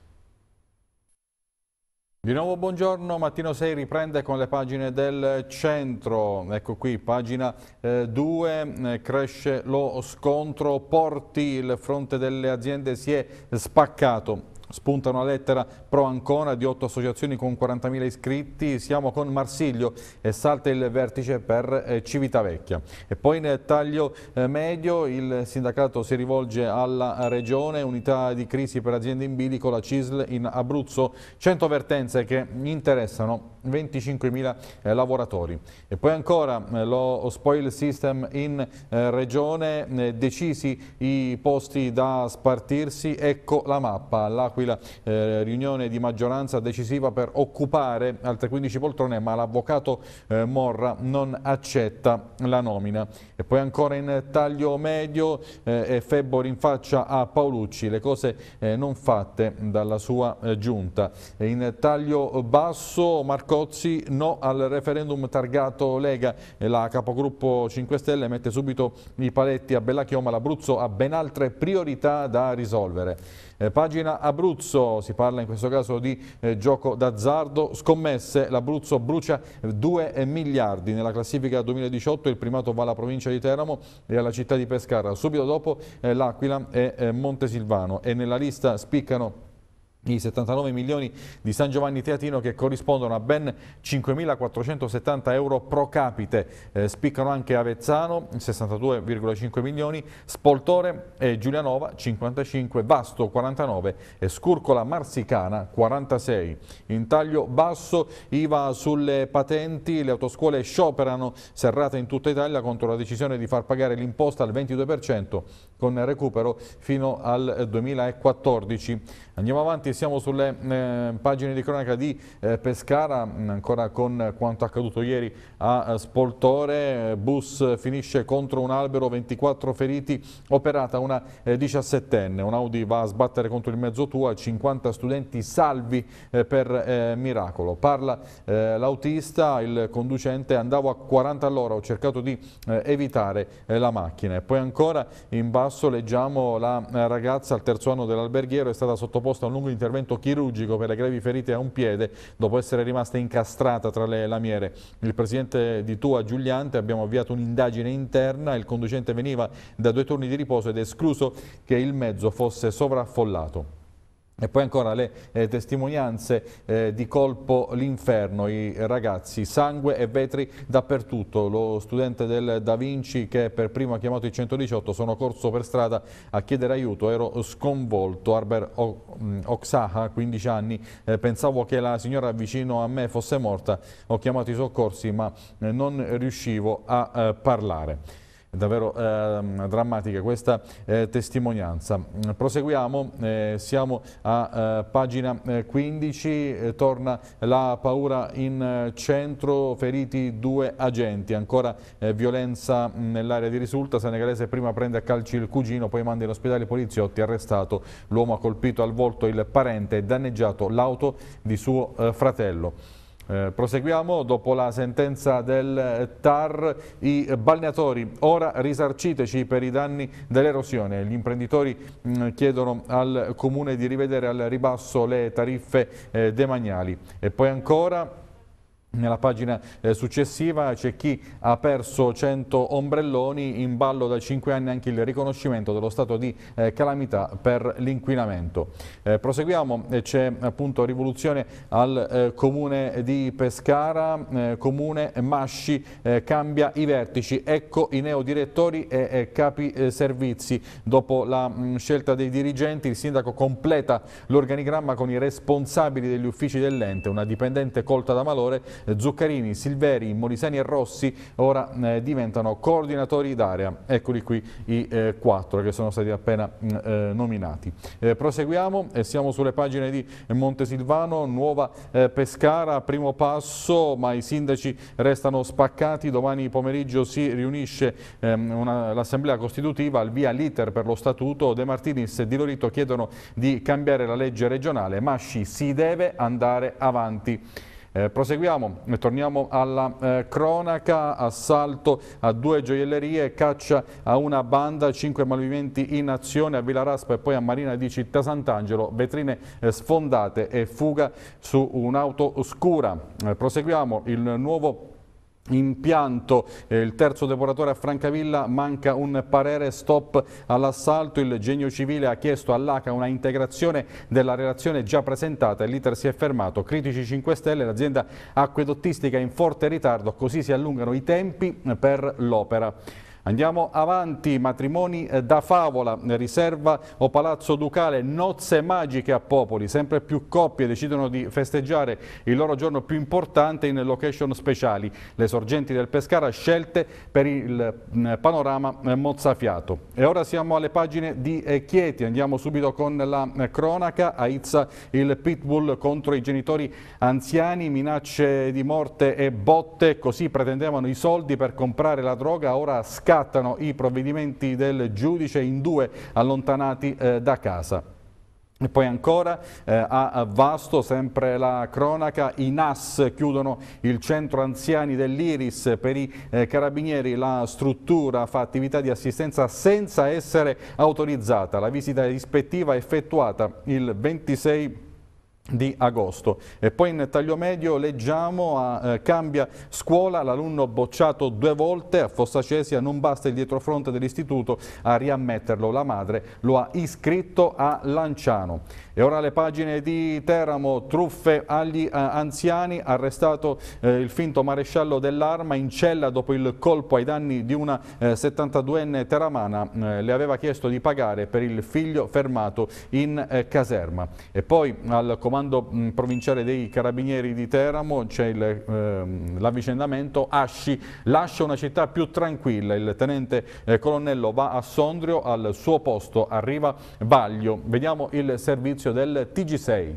Di nuovo buongiorno, Mattino 6 riprende con le pagine del centro, ecco qui pagina 2, eh, eh, cresce lo scontro, Porti, il fronte delle aziende si è spaccato, Spunta una lettera pro Ancona di otto associazioni con 40.000 iscritti, siamo con Marsiglio e salta il vertice per eh, Civitavecchia. E poi nel taglio eh, medio il sindacato si rivolge alla regione, unità di crisi per aziende in bilico, la CISL in Abruzzo, 100 vertenze che interessano 25.000 eh, lavoratori. E poi ancora lo spoil system in regione, decisi i posti da spartirsi, ecco la mappa, l'acqua tranquilla eh, riunione di maggioranza decisiva per occupare altre 15 poltrone, ma l'avvocato eh, Morra non accetta la nomina. E poi ancora in taglio medio eh, Febbo rinfaccia a Paolucci le cose eh, non fatte dalla sua eh, giunta. E in taglio basso Marcozzi no al referendum targato Lega, la capogruppo 5 Stelle mette subito i paletti a Bella Chioma, l'Abruzzo ha ben altre priorità da risolvere. Eh, pagina Abruzzo, si parla in questo caso di eh, gioco d'azzardo, scommesse, l'Abruzzo brucia 2 miliardi. Nella classifica 2018 il primato va alla provincia di Teramo e alla città di Pescara, subito dopo eh, l'Aquila e eh, Montesilvano e nella lista spiccano i 79 milioni di San Giovanni Teatino che corrispondono a ben 5.470 euro pro capite. Eh, spiccano anche Avezzano 62,5 milioni, Spoltore e Giulianova 55, Vasto 49 e Scurcola Marsicana 46. In taglio basso IVA sulle patenti, le autoscuole scioperano serrate in tutta Italia contro la decisione di far pagare l'imposta al 22% con recupero fino al 2014. Andiamo avanti siamo sulle eh, pagine di cronaca di eh, Pescara, mm, ancora con quanto accaduto ieri a eh, Spoltore. Eh, bus finisce contro un albero, 24 feriti, operata una eh, 17enne. Un Audi va a sbattere contro il mezzo Tua, 50 studenti salvi eh, per miracolo. Parla l'autista, il conducente, andavo a 40 all'ora, ho cercato di evitare la macchina. E poi ancora in basso leggiamo la ragazza al terzo anno dell'alberghiero, è stata sottoposta a un lungo intervento intervento chirurgico per le grevi ferite a un piede dopo essere rimasta incastrata tra le lamiere. Il presidente di Tua, Giuliante, abbiamo avviato un'indagine interna, il conducente veniva da due turni di riposo ed è escluso che il mezzo fosse sovraffollato. E poi ancora le eh, testimonianze eh, di colpo l'inferno, i ragazzi, sangue e vetri dappertutto. Lo studente del Da Vinci che per primo ha chiamato il 118, sono corso per strada a chiedere aiuto, ero sconvolto. Arber Oxaha, mm, 15 anni, eh, pensavo che la signora vicino a me fosse morta, ho chiamato i soccorsi ma eh, non riuscivo a eh, parlare davvero eh, drammatica questa eh, testimonianza. Proseguiamo, eh, siamo a eh, pagina 15, eh, eh, torna la paura in centro, feriti due agenti, ancora violenza nell'area di risulta, Senegalese prima prende a calci il cugino, poi manda in ospedale i poliziotti, arrestato l'uomo ha colpito al volto il parente e danneggiato l'auto di suo fratello. Eh, proseguiamo, dopo la sentenza del TAR, i balneatori, ora risarciteci per i danni dell'erosione. Gli imprenditori mm, chiedono al Comune di rivedere al ribasso le tariffe eh, demaniali. E poi ancora nella pagina eh, successiva c'è chi ha perso 100 ombrelloni, in ballo da 5 anni anche il riconoscimento dello stato di eh, calamità per l'inquinamento. Eh, proseguiamo, c'è appunto rivoluzione al comune di Pescara, comune Masci cambia i vertici, ecco i neodirettori e capi servizi. Dopo la mm, scelta dei dirigenti il sindaco completa l'organigramma con i responsabili degli uffici dell'ente, una dipendente colta da malore Zuccarini, Silveri, Molisani e Rossi ora eh, diventano coordinatori d'area. Eccoli qui i eh, quattro che sono stati appena mm, eh, nominati. proseguiamo, e siamo sulle pagine di Montesilvano, Nuova Pescara, primo passo, ma i sindaci restano spaccati. Domani pomeriggio si riunisce ehm, l'Assemblea Costitutiva al via l'iter per lo Statuto. De Martinis e Di Lorito chiedono di cambiare la legge regionale. Masci si deve andare avanti. Eh, proseguiamo, torniamo alla eh, cronaca, assalto a due gioiellerie, caccia a una banda, cinque malviventi in azione a Villa Raspa e poi a Marina di Città Sant'Angelo, vetrine eh, sfondate e fuga su un'auto oscura. Eh, proseguiamo, il nuovo impianto, eh, il terzo depuratore a Francavilla manca un parere stop all'assalto, il genio civile ha chiesto all'ACA una integrazione della relazione già presentata e l'iter si è fermato, critici 5 Stelle, l'azienda acquedottistica è in forte ritardo, così si allungano i tempi per l'opera. Andiamo avanti, matrimoni eh, da favola, eh, riserva o palazzo ducale, nozze magiche a Popoli, sempre più coppie decidono di festeggiare il loro giorno più importante in location speciali, le sorgenti del Pescara scelte per il mm, panorama eh, mozzafiato. E ora siamo alle pagine di Chieti, andiamo subito con la cronaca, Aizza il pitbull contro i genitori anziani, minacce di morte e botte, così pretendevano i soldi per comprare la droga, ora scappa scattano i provvedimenti del giudice in due allontanati eh, da casa. E poi ancora eh, a Vasto, sempre la cronaca, i NAS chiudono il centro anziani dell'Iris per i eh, carabinieri, la struttura fa attività di assistenza senza essere autorizzata. La visita ispettiva è effettuata il 26 marzo di agosto. E poi in taglio medio leggiamo a eh, cambia scuola, l'alunno bocciato due volte, a Fossa Cesia non basta il dietrofronte dell'istituto a riammetterlo, la madre lo ha iscritto a Lanciano. E ora le pagine di Teramo, truffe agli eh, anziani, arrestato eh, il finto maresciallo dell'arma in cella dopo il colpo ai danni di una 72enne eh, teramana, eh, le aveva chiesto di pagare per il figlio fermato in eh, caserma. E poi al comando comando mh, mm, provinciale dei Carabinieri di Teramo c'è ehm, l'avvicendamento, Asci lascia una città più tranquilla, il tenente eh, colonnello va a Sondrio, al suo posto arriva Vaglio Vediamo il servizio del TG6.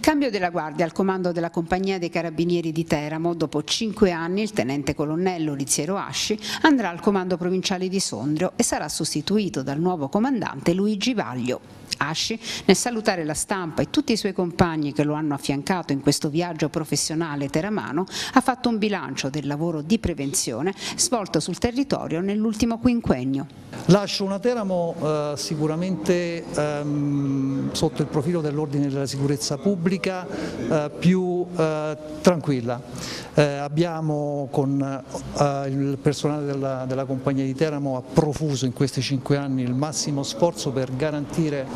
Cambio della guardia al comando della compagnia dei carabinieri di Teramo. Dopo cinque anni il tenente colonnello Liziero Asci andrà al comando provinciale di Sondrio e sarà sostituito dal nuovo comandante Luigi Vaglio. Asci nel salutare la stampa e tutti i suoi compagni che lo hanno affiancato in questo viaggio professionale teramano, ha fatto un bilancio del lavoro di prevenzione svolto sul territorio nell'ultimo quinquennio. Lascio una Teramo eh, sicuramente ehm, sotto il profilo dell'ordine della sicurezza pubblica eh, più eh, tranquilla. Eh, abbiamo con eh, il personale della, della compagnia di Teramo ha profuso in questi cinque anni il massimo sforzo per garantire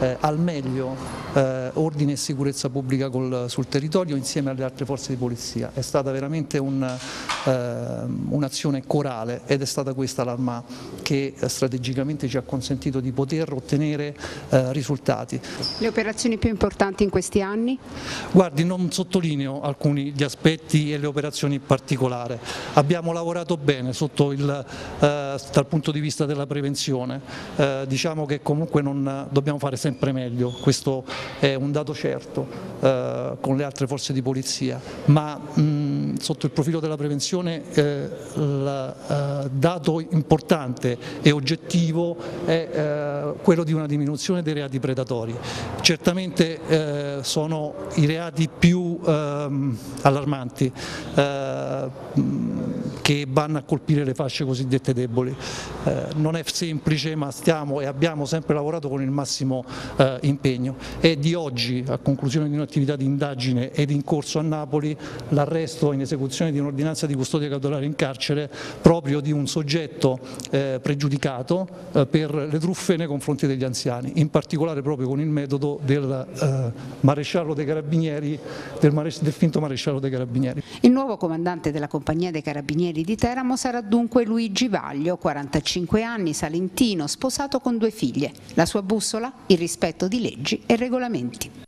eh, al meglio eh, ordine e sicurezza pubblica col, sul territorio insieme alle altre forze di polizia. È stata veramente eh, un'azione eh, un corale ed è stata questa l'arma che eh, strategicamente ci ha consentito di poter ottenere eh, risultati. Le operazioni più importanti in questi anni? Guardi, non sottolineo alcuni gli aspetti e le operazioni in particolare. Abbiamo lavorato bene il, dal punto di vista della prevenzione, diciamo che comunque non dobbiamo dobbiamo fare sempre meglio, questo è un dato certo eh, con le altre forze di polizia, ma mh, mm, sotto il profilo della prevenzione il eh, eh, dato importante e oggettivo è eh, quello di una diminuzione dei reati predatori. Certamente eh, sono i reati più ehm, allarmanti. Mh, mm, che vanno a colpire le fasce cosiddette deboli. Eh, non è semplice ma stiamo e abbiamo sempre lavorato con il massimo eh, impegno. È di oggi, a conclusione di un'attività di indagine ed in corso a Napoli, l'arresto in esecuzione di un'ordinanza di custodia cautelare in carcere proprio di un soggetto eh, pregiudicato eh, per le truffe nei confronti degli anziani, in particolare proprio con il metodo del, eh, maresciallo dei carabinieri, del, mares del finto maresciallo dei carabinieri. Il nuovo comandante della compagnia dei carabinieri Carabinieri di Teramo sarà dunque Luigi Vaglio, 45 anni, salentino, sposato con due figlie. La sua bussola? Il rispetto di leggi e regolamenti.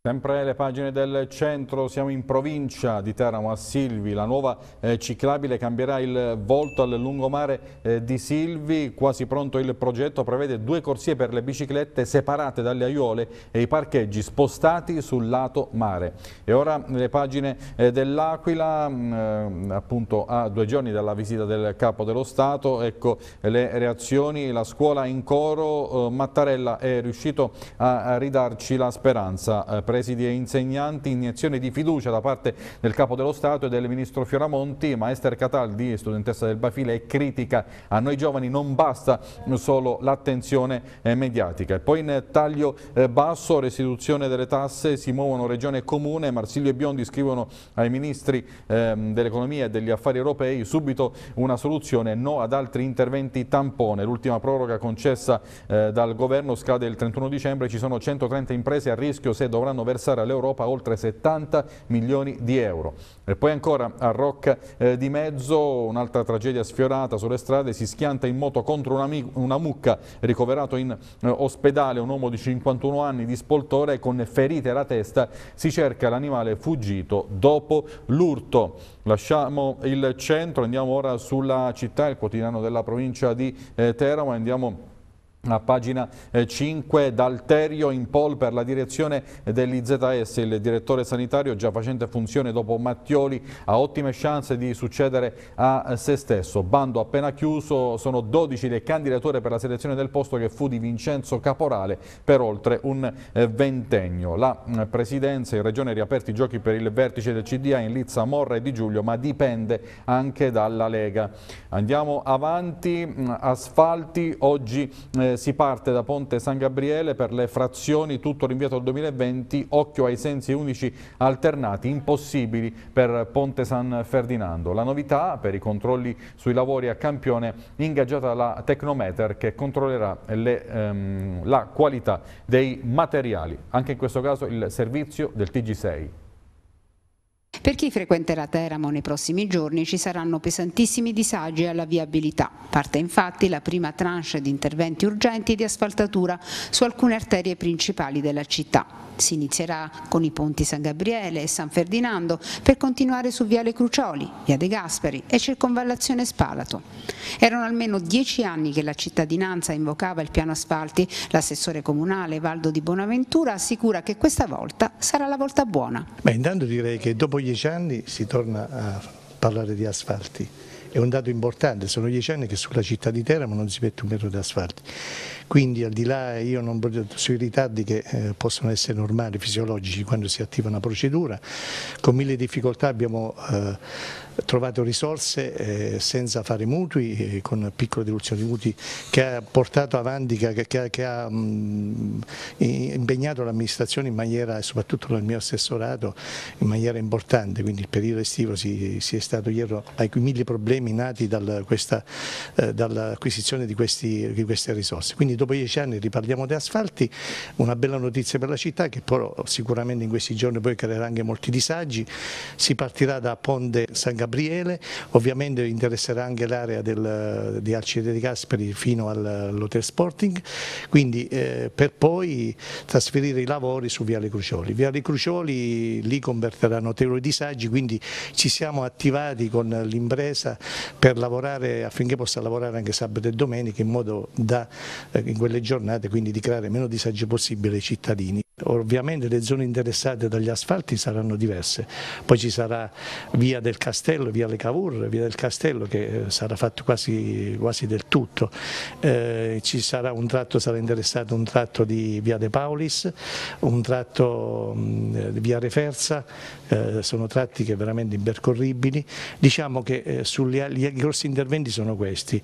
Sempre le pagine del centro, siamo in provincia di Teramo a Silvi, la nuova eh, ciclabile cambierà il volto al lungomare eh, di Silvi, quasi pronto il progetto prevede due corsie per le biciclette separate dalle aiuole e i parcheggi spostati sul lato mare. E ora le pagine eh, dell'Aquila, mm, eh, appunto a due giorni dalla visita del Capo dello Stato, ecco le reazioni, la scuola in coro, eh, Mattarella è riuscito a, a ridarci la speranza eh, presidi e insegnanti, iniezione di fiducia da parte del Capo dello Stato e del Ministro Fioramonti, ma Esther Cataldi, studentessa del Bafile, è critica. A noi giovani non basta solo l'attenzione eh, mediatica. poi in taglio eh, basso, restituzione delle tasse, si muovono regione e comune, Marsilio e Biondi scrivono ai ministri ehm, dell'economia e degli affari europei subito una soluzione, no ad altri interventi tampone. L'ultima proroga concessa eh, dal governo scade il 31 dicembre, ci sono 130 imprese a rischio se dovranno dovranno versare all'Europa oltre 70 milioni di euro. E poi ancora a Rocca eh, di Mezzo, un'altra tragedia sfiorata sulle strade, si schianta in moto contro una, mucca, ricoverato in eh, ospedale un uomo di 51 anni di spoltore con ferite alla testa, si cerca l'animale fuggito dopo l'urto. Lasciamo il centro, andiamo ora sulla città, il quotidiano della provincia di eh, Teramo, andiamo a pagina 5 eh, D'Alterio in pol per la direzione dell'IZS, il direttore sanitario già facente funzione dopo Mattioli ha ottime chance di succedere a eh, se stesso. Bando appena chiuso, sono 12 le candidature per la selezione del posto che fu di Vincenzo Caporale per oltre un eh, ventennio. La mm, presidenza in regione riaperti i giochi per il vertice del CDA in Lizza, Morra e Di Giulio, ma dipende anche dalla Lega. Andiamo avanti, mm, asfalti, oggi si parte da Ponte San Gabriele per le frazioni tutto rinviato al 2020, occhio ai sensi unici alternati, impossibili per Ponte San Ferdinando. La novità per i controlli sui lavori a campione ingaggiata la Tecnometer che controllerà le, ehm, la qualità dei materiali. Anche in questo caso il servizio del TG6. Per chi frequenterà Teramo nei prossimi giorni ci saranno pesantissimi disagi alla viabilità. Parte infatti la prima tranche di interventi urgenti di asfaltatura su alcune arterie principali della città. Si inizierà con i ponti San Gabriele e San Ferdinando per continuare su Viale Crucioli, Via De Gasperi e Circonvallazione Spalato. Erano almeno dieci anni che la cittadinanza invocava il piano asfalti. L'assessore comunale Valdo Di Bonaventura assicura che questa volta sarà la volta buona. Beh, intanto direi che dopo dieci anni si torna a parlare di asfalti. È un dato importante, sono dieci anni che sulla città di Teramo non si mette un metro di asfalti. Quindi al di là io non sui ritardi che eh, possono essere normali, fisiologici quando si attiva una procedura, con mille difficoltà abbiamo eh, trovato risorse eh, senza fare mutui, eh, con piccole diluzioni di mutui, che ha portato avanti, che, che, che ha mh, mm, impegnato l'amministrazione in maniera, soprattutto nel mio assessorato, in maniera importante, quindi il periodo estivo si, si è stato dietro ai mille problemi nati dal, eh, dall'acquisizione di, di, queste risorse. Quindi dopo dieci anni riparliamo di asfalti, una bella notizia per la città che però sicuramente in questi giorni poi creerà anche molti disagi, si partirà da Ponte San Gabriele Gabriele, ovviamente interesserà anche l'area di Alcide di Casperi fino all'Hotel Sporting, quindi eh, per poi trasferire i lavori su Viale Crucioli. Viale Crucioli lì converterà notevoli disagi, quindi ci siamo attivati con l'impresa per lavorare affinché possa lavorare anche sabato e domenica in modo da eh, in quelle giornate quindi di creare meno disagi possibile ai cittadini. Ovviamente le zone interessate dagli asfalti saranno diverse, poi ci sarà via del Castello, via Le Cavour, via del Castello che eh, sarà fatto quasi, quasi del tutto, eh, ci sarà un tratto, sarà interessato un tratto di via De Paulis, un tratto mh, mm, eh, di via Referza, eh, sono tratti che veramente impercorribili, diciamo che eh, sugli, gli grossi interventi sono questi.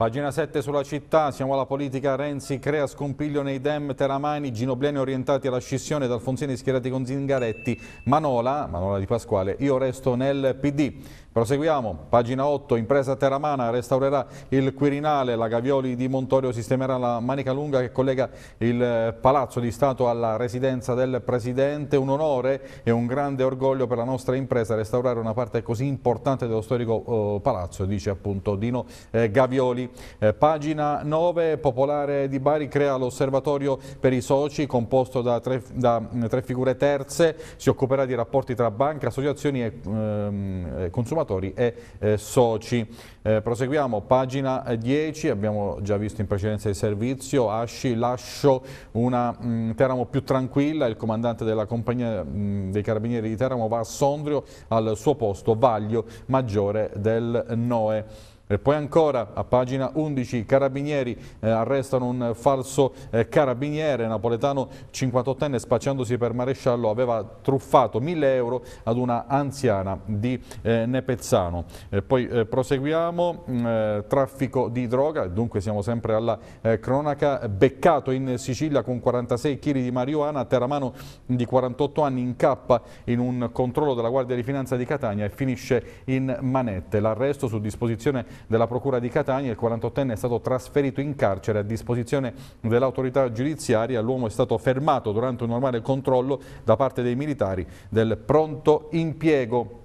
Pagina 7 sulla città, siamo alla politica, Renzi crea scompiglio nei dem, Teramani, Ginobleni orientati alla scissione, D'Alfonsini schierati con Zingaretti, Manola, Manola di Pasquale, io resto nel PD. Proseguiamo, pagina 8, impresa teramana restaurerà il Quirinale, la Gavioli di Montorio sistemerà la manica lunga che collega il eh, Palazzo di Stato alla residenza del Presidente, un onore e un grande orgoglio per la nostra impresa restaurare una parte così importante dello storico eh, palazzo, dice appunto Dino eh, Gavioli. Eh, pagina 9, Popolare di Bari crea l'osservatorio per i soci composto da tre, da mm, tre, figure terze, si occuperà di rapporti tra banche, associazioni, e, eh, consumatori e eh, soci. Eh, proseguiamo, pagina 10, eh, abbiamo già visto in precedenza il servizio, Asci lascio una mh, mm, Teramo più tranquilla, il comandante della compagnia mh, mm, dei carabinieri di Teramo va a Sondrio al suo posto, vaglio maggiore del Noe. E poi ancora a pagina 11 i carabinieri eh, arrestano un falso eh, carabiniere napoletano 58enne spacciandosi per maresciallo aveva truffato 1000 euro ad una anziana di eh, Nepezzano. poi eh, proseguiamo, mm, eh, traffico di droga, dunque siamo sempre alla eh, cronaca, beccato in Sicilia con 46 kg di marijuana, Teramano di 48 anni incappa in un controllo della Guardia di Finanza di Catania e finisce in manette. L'arresto su disposizione della Procura di Catania, il 48enne è stato trasferito in carcere a disposizione dell'autorità giudiziaria. L'uomo è stato fermato durante un normale controllo da parte dei militari del pronto impiego.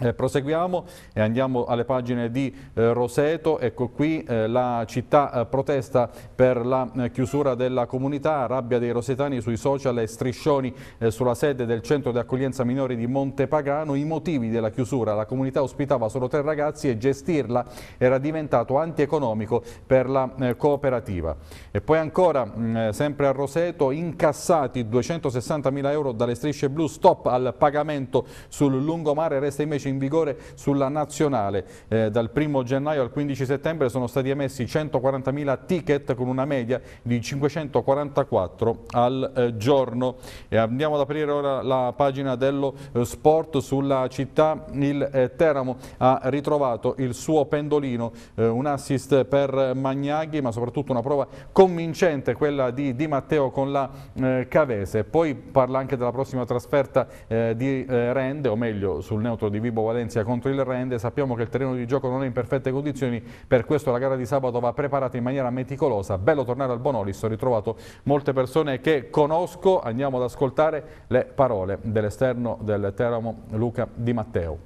Eh, proseguiamo e andiamo alle pagine di eh, Roseto, ecco qui eh, la città eh, protesta per la eh, chiusura della comunità, rabbia dei rosetani sui social e striscioni eh, sulla sede del centro di accoglienza minori di Montepagano, i motivi della chiusura, la comunità ospitava solo tre ragazzi e gestirla era diventato antieconomico per la cooperativa. E poi ancora, mh, mm, sempre a Roseto, incassati 260 mila euro dalle strisce blu, stop al pagamento sul lungomare, resta invece invece in vigore sulla nazionale. Eh, dal 1 gennaio al 15 settembre sono stati emessi 140.000 ticket con una media di 544 al eh, giorno. E andiamo ad aprire ora la pagina dello eh, sport sulla città. Il eh, Teramo ha ritrovato il suo pendolino, eh, un assist per Magnaghi ma soprattutto una prova convincente quella di Di Matteo con la eh, Cavese. Poi parla anche della prossima trasferta di Rende, o meglio sul neutro di Vibra Deportivo Valencia contro il Rende. Sappiamo che il terreno di gioco non è in perfette condizioni, per questo la gara di sabato va preparata in maniera meticolosa. Bello tornare al Bonolis, ho ritrovato molte persone che conosco. Andiamo ad ascoltare le parole dell'esterno del Teramo Luca Di Matteo.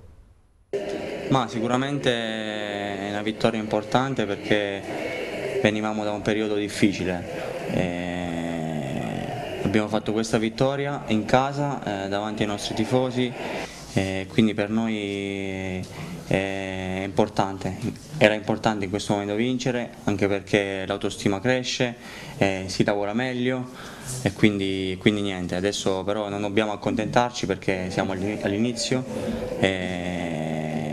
Ma sicuramente è una vittoria importante perché venivamo da un periodo difficile. E abbiamo fatto questa vittoria in casa eh, davanti ai nostri tifosi eh, quindi per noi eh, è importante, era importante in questo momento vincere anche perché l'autostima cresce, eh, si lavora meglio e quindi, quindi, niente, adesso però non dobbiamo accontentarci perché siamo all'inizio e,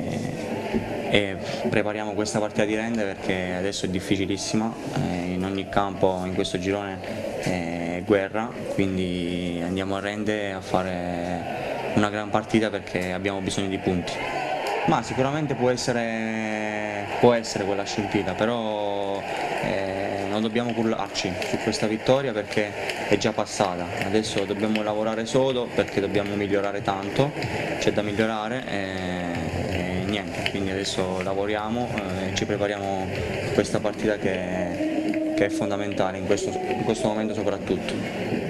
eh, e, prepariamo questa partita di rende perché adesso è difficilissima, eh, in ogni campo in questo girone è eh, guerra, quindi andiamo a rende a fare una gran partita perché abbiamo bisogno di punti. Ma sicuramente può essere, può essere quella scintilla, però eh, non dobbiamo curlarci su questa vittoria perché è già passata. Adesso dobbiamo lavorare solo perché dobbiamo migliorare tanto, c'è da migliorare. E, eh, e niente, quindi adesso lavoriamo eh, e ci prepariamo a questa partita che, che è fondamentale in questo, in questo momento soprattutto.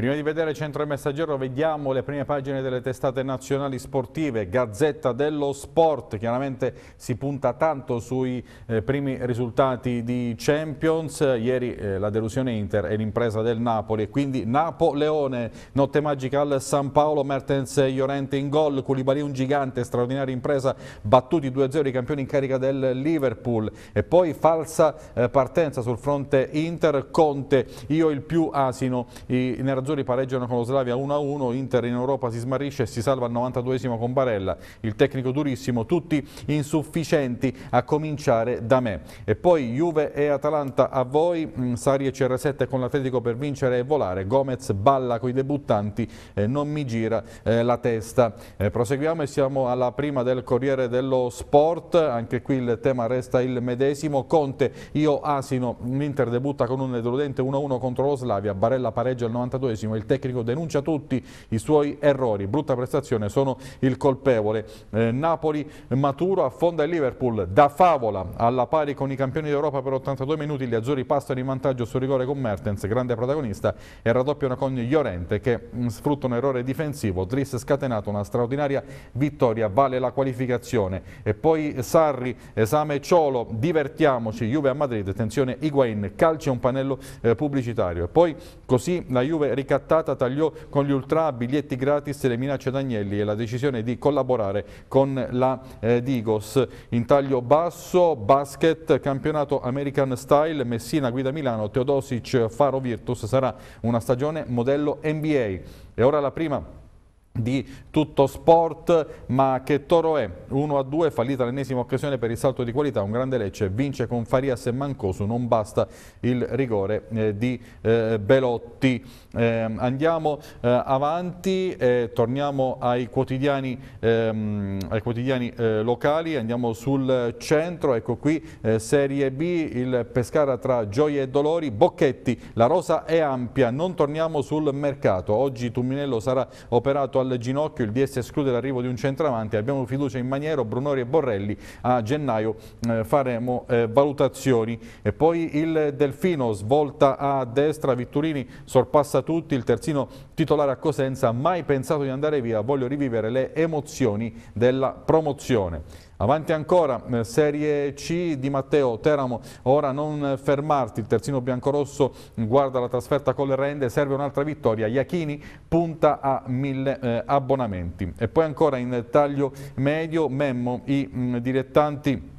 Prima di vedere Centro e Messaggero vediamo le prime pagine delle testate nazionali sportive, Gazzetta dello Sport, chiaramente si punta tanto sui eh, primi risultati di Champions, ieri eh, la delusione Inter e l'impresa del Napoli, e quindi Napoleone, notte magica al San Paolo, Mertens Llorente in gol, Koulibaly un gigante, straordinaria impresa, battuti 2-0 i campioni in carica del Liverpool e poi falsa eh, partenza sul fronte Inter, Conte, io il più asino, i nerazzurri Nerazzurri pareggiano con lo Slavia 1-1, Inter in Europa si smarrisce e si salva al 92esimo con Barella, il tecnico durissimo, tutti insufficienti a cominciare da me. E poi Juve e Atalanta a voi, mm, Sari e CR7 con l'Atletico per vincere e volare, Gomez balla con i debuttanti, eh, non mi gira eh, la testa. Eh, proseguiamo e siamo alla prima del Corriere dello Sport, anche qui il tema resta il medesimo, Conte, io asino, l'Inter debutta con un deludente 1-1 contro lo Slavia, Barella pareggia al 92 diciannovesimo, il tecnico denuncia tutti i suoi errori, brutta prestazione, sono il colpevole. Eh, Napoli maturo affonda il Liverpool da favola alla pari con i campioni d'Europa per 82 minuti, gli Azzurri passano in vantaggio sul rigore con Mertens, grande protagonista, e raddoppiano con Llorente che mm, sfrutta un errore difensivo, Driss scatenato, una straordinaria vittoria, vale la qualificazione. E poi Sarri, esame Ciolo, divertiamoci, Juve a Madrid, attenzione Higuain, calcio e un pannello eh, pubblicitario. E poi così la Juve ricalca ricattata tagliò con gli ultra biglietti gratis le minacce d'Agnelli e la decisione di collaborare con la eh, Digos. In taglio basso, basket, campionato American Style, Messina guida Milano, Teodosic Faro Virtus sarà una stagione modello NBA. E ora la prima di tutto sport, ma che toro è? 1-2, fallita l'ennesima occasione per il salto di qualità, un grande Lecce, vince con Farias e Mancosu, non basta il rigore eh, di eh, Belotti. Eh, andiamo eh, avanti, eh, torniamo ai quotidiani, ehm, ai quotidiani eh, locali, andiamo sul centro, ecco qui eh, Serie B, il Pescara tra gioie e dolori, Bocchetti, la rosa è ampia, non torniamo sul mercato, oggi Tumminello sarà operato al ginocchio, il DS esclude l'arrivo di un centravanti, abbiamo fiducia in Maniero, Brunori e Borrelli, a gennaio eh, faremo valutazioni. E poi il Delfino svolta a destra, Vitturini sorpassa passa tutti, il terzino titolare a Cosenza, mai pensato di andare via, voglio rivivere le emozioni della promozione. Avanti ancora, eh, Serie C di Matteo Teramo, ora non fermarti, il terzino biancorosso guarda la trasferta con le rende, serve un'altra vittoria, Iachini punta a mille eh, abbonamenti. E poi ancora in taglio medio, Memmo, i mh, dilettanti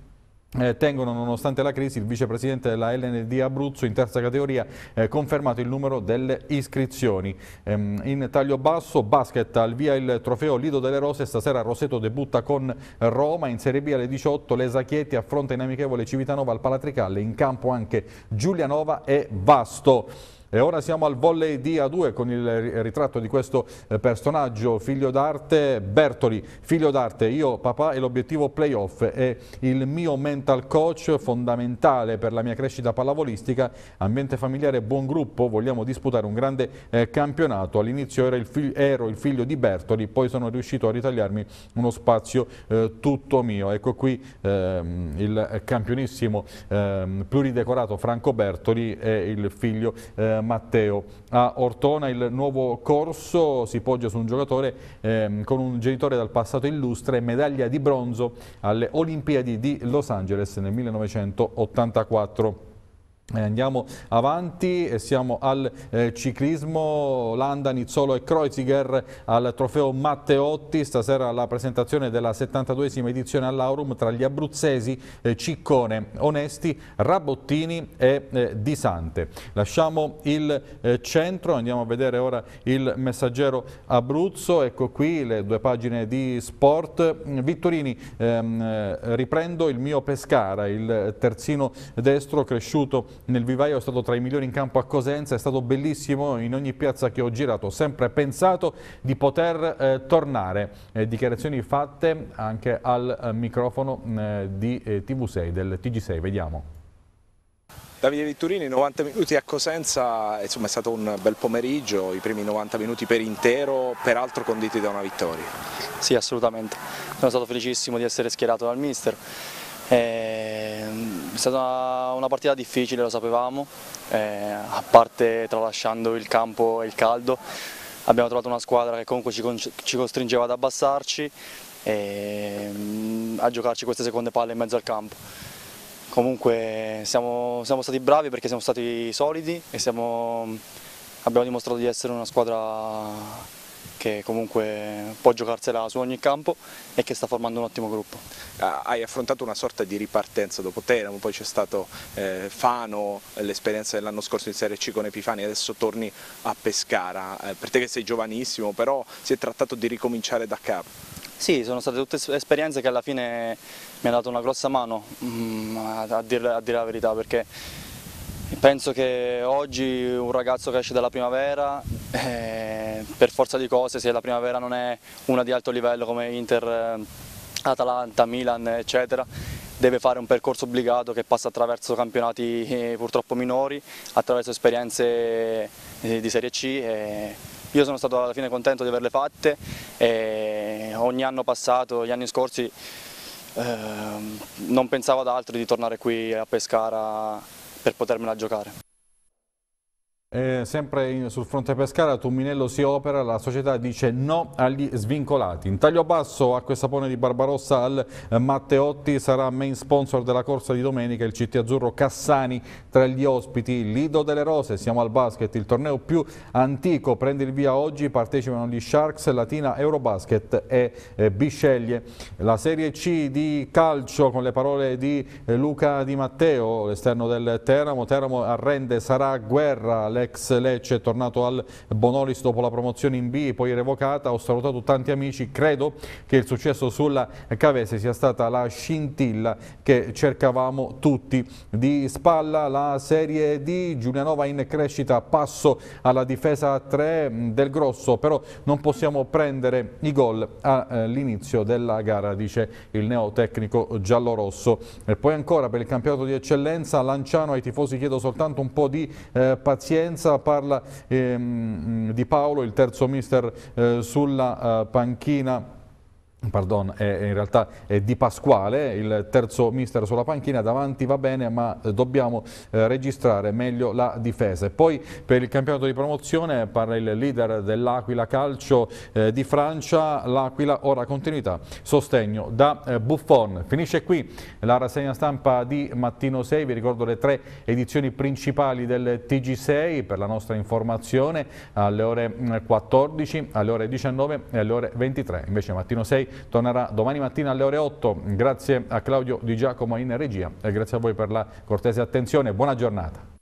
eh, tengono nonostante la crisi il vicepresidente della LND Abruzzo in terza categoria eh, confermato il numero delle iscrizioni ehm, in taglio basso basket al via il trofeo Lido delle Rose stasera Roseto debutta con Roma in Serie B alle 18 Lesachietti affronta in amichevole Civitanova al Palatricalle in campo anche Giulianova e Vasto e ora siamo al volley di A2 con il ritratto di questo eh, personaggio, figlio d'arte Bertoli, figlio d'arte, io papà e l'obiettivo playoff è il mio mental coach fondamentale per la mia crescita pallavolistica, ambiente familiare, buon gruppo, vogliamo disputare un grande eh, campionato, all'inizio ero, ero, il figlio di Bertoli, poi sono riuscito a ritagliarmi uno spazio eh, tutto mio, ecco qui ehm, il campionissimo ehm, pluridecorato Franco Bertoli e il figlio eh, Matteo. A Ortona il nuovo corso si poggia su un giocatore ehm, con un genitore dal passato illustre e medaglia di bronzo alle Olimpiadi di Los Angeles nel 1984. Eh, andiamo avanti, siamo al eh, ciclismo, Landa, Nizzolo e Kreuziger al trofeo Matteotti, stasera la presentazione della 72esima edizione all'Aurum tra gli abruzzesi eh, Ciccone, Onesti, Rabottini e eh, Di Sante. Lasciamo il eh, centro, andiamo a vedere ora il messaggero Abruzzo, ecco qui le due pagine di sport. Mm, Vittorini, ehm, eh, riprendo il mio Pescara, il terzino destro cresciuto nel vivaio, è stato tra i migliori in campo a Cosenza, è stato bellissimo in ogni piazza che ho girato, ho sempre pensato di poter eh, tornare. Eh, dichiarazioni fatte anche al eh, microfono mm, eh, di eh, TV6, del TG6, vediamo. Davide Vitturini, 90 minuti a Cosenza, insomma è stato un bel pomeriggio, i primi 90 minuti per intero, peraltro conditi da una vittoria. Sì, assolutamente, sono stato felicissimo di essere schierato dal mister, eh, è stata una partita difficile, lo sapevamo, eh, a parte tralasciando il campo e il caldo. Abbiamo trovato una squadra che comunque ci, con, ci costringeva ad abbassarci e mm, a giocarci queste seconde palle in mezzo al campo. Comunque siamo, siamo stati bravi perché siamo stati solidi e siamo, abbiamo dimostrato di essere una squadra che comunque può giocarsela su ogni campo e che sta formando un ottimo gruppo. Hai affrontato una sorta di ripartenza dopo Teramo, poi c'è stato eh, Fano, l'esperienza dell'anno scorso in Serie C con Epifani, adesso torni a Pescara, eh, per te che sei giovanissimo però si è trattato di ricominciare da capo. Sì, sono state tutte esperienze che alla fine mi hanno dato una grossa mano, mm, a dire, a dire la verità, perché Penso che oggi un ragazzo che esce dalla primavera, eh, per forza di cose, se la primavera non è una di alto livello come Inter, eh, Atalanta, Milan, eccetera, deve fare un percorso obbligato che passa attraverso campionati eh, purtroppo minori, attraverso esperienze eh, di Serie C. io sono stato alla fine contento di averle fatte e ogni anno passato, gli anni scorsi, ehm, non pensavo ad altro di tornare qui a Pescara per potermela giocare. Eh, sempre in, sul fronte Pescara, Tumminello si opera, la società dice no agli svincolati. In taglio basso a questa pone di Barbarossa al eh, Matteotti sarà main sponsor della corsa di domenica il CT Azzurro Cassani tra gli ospiti. Lido delle Rose, siamo al basket, il torneo più antico prende il via oggi, partecipano gli Sharks, Latina, Eurobasket e eh, Bisceglie. La Serie C di calcio con le parole di eh, Luca Di Matteo, l'esterno del Teramo. Teramo arrende, sarà guerra, le l'ex Lecce è tornato al Bonolis dopo la promozione in B, poi revocata, ho salutato tanti amici, credo che il successo sulla Cavese sia stata la scintilla che cercavamo tutti. Di spalla la Serie D, Giulianova in crescita, passo alla difesa a 3 del Grosso, però non possiamo prendere i gol all'inizio della gara, dice il neotecnico giallorosso. E poi ancora per il campionato di eccellenza, Lanciano ai tifosi chiedo soltanto un po' di eh, pazienza, differenza parla ehm, di Paolo, il terzo mister eh, sulla eh, panchina Pardon, è, in realtà è Di Pasquale, il terzo mister sulla panchina, davanti va bene ma eh, dobbiamo eh, registrare meglio la difesa. E poi per il campionato di promozione parla il leader dell'Aquila Calcio eh, di Francia, l'Aquila ora continuità, sostegno da eh, Buffon. Finisce qui la rassegna stampa di Mattino 6, vi ricordo le tre edizioni principali del TG6 per la nostra informazione alle ore 14, mm, alle ore 19 e alle ore 23. Invece Mattino 6 tornerà domani mattina alle ore 8. Grazie a Claudio Di Giacomo in regia e grazie a voi per la cortese attenzione. Buona giornata.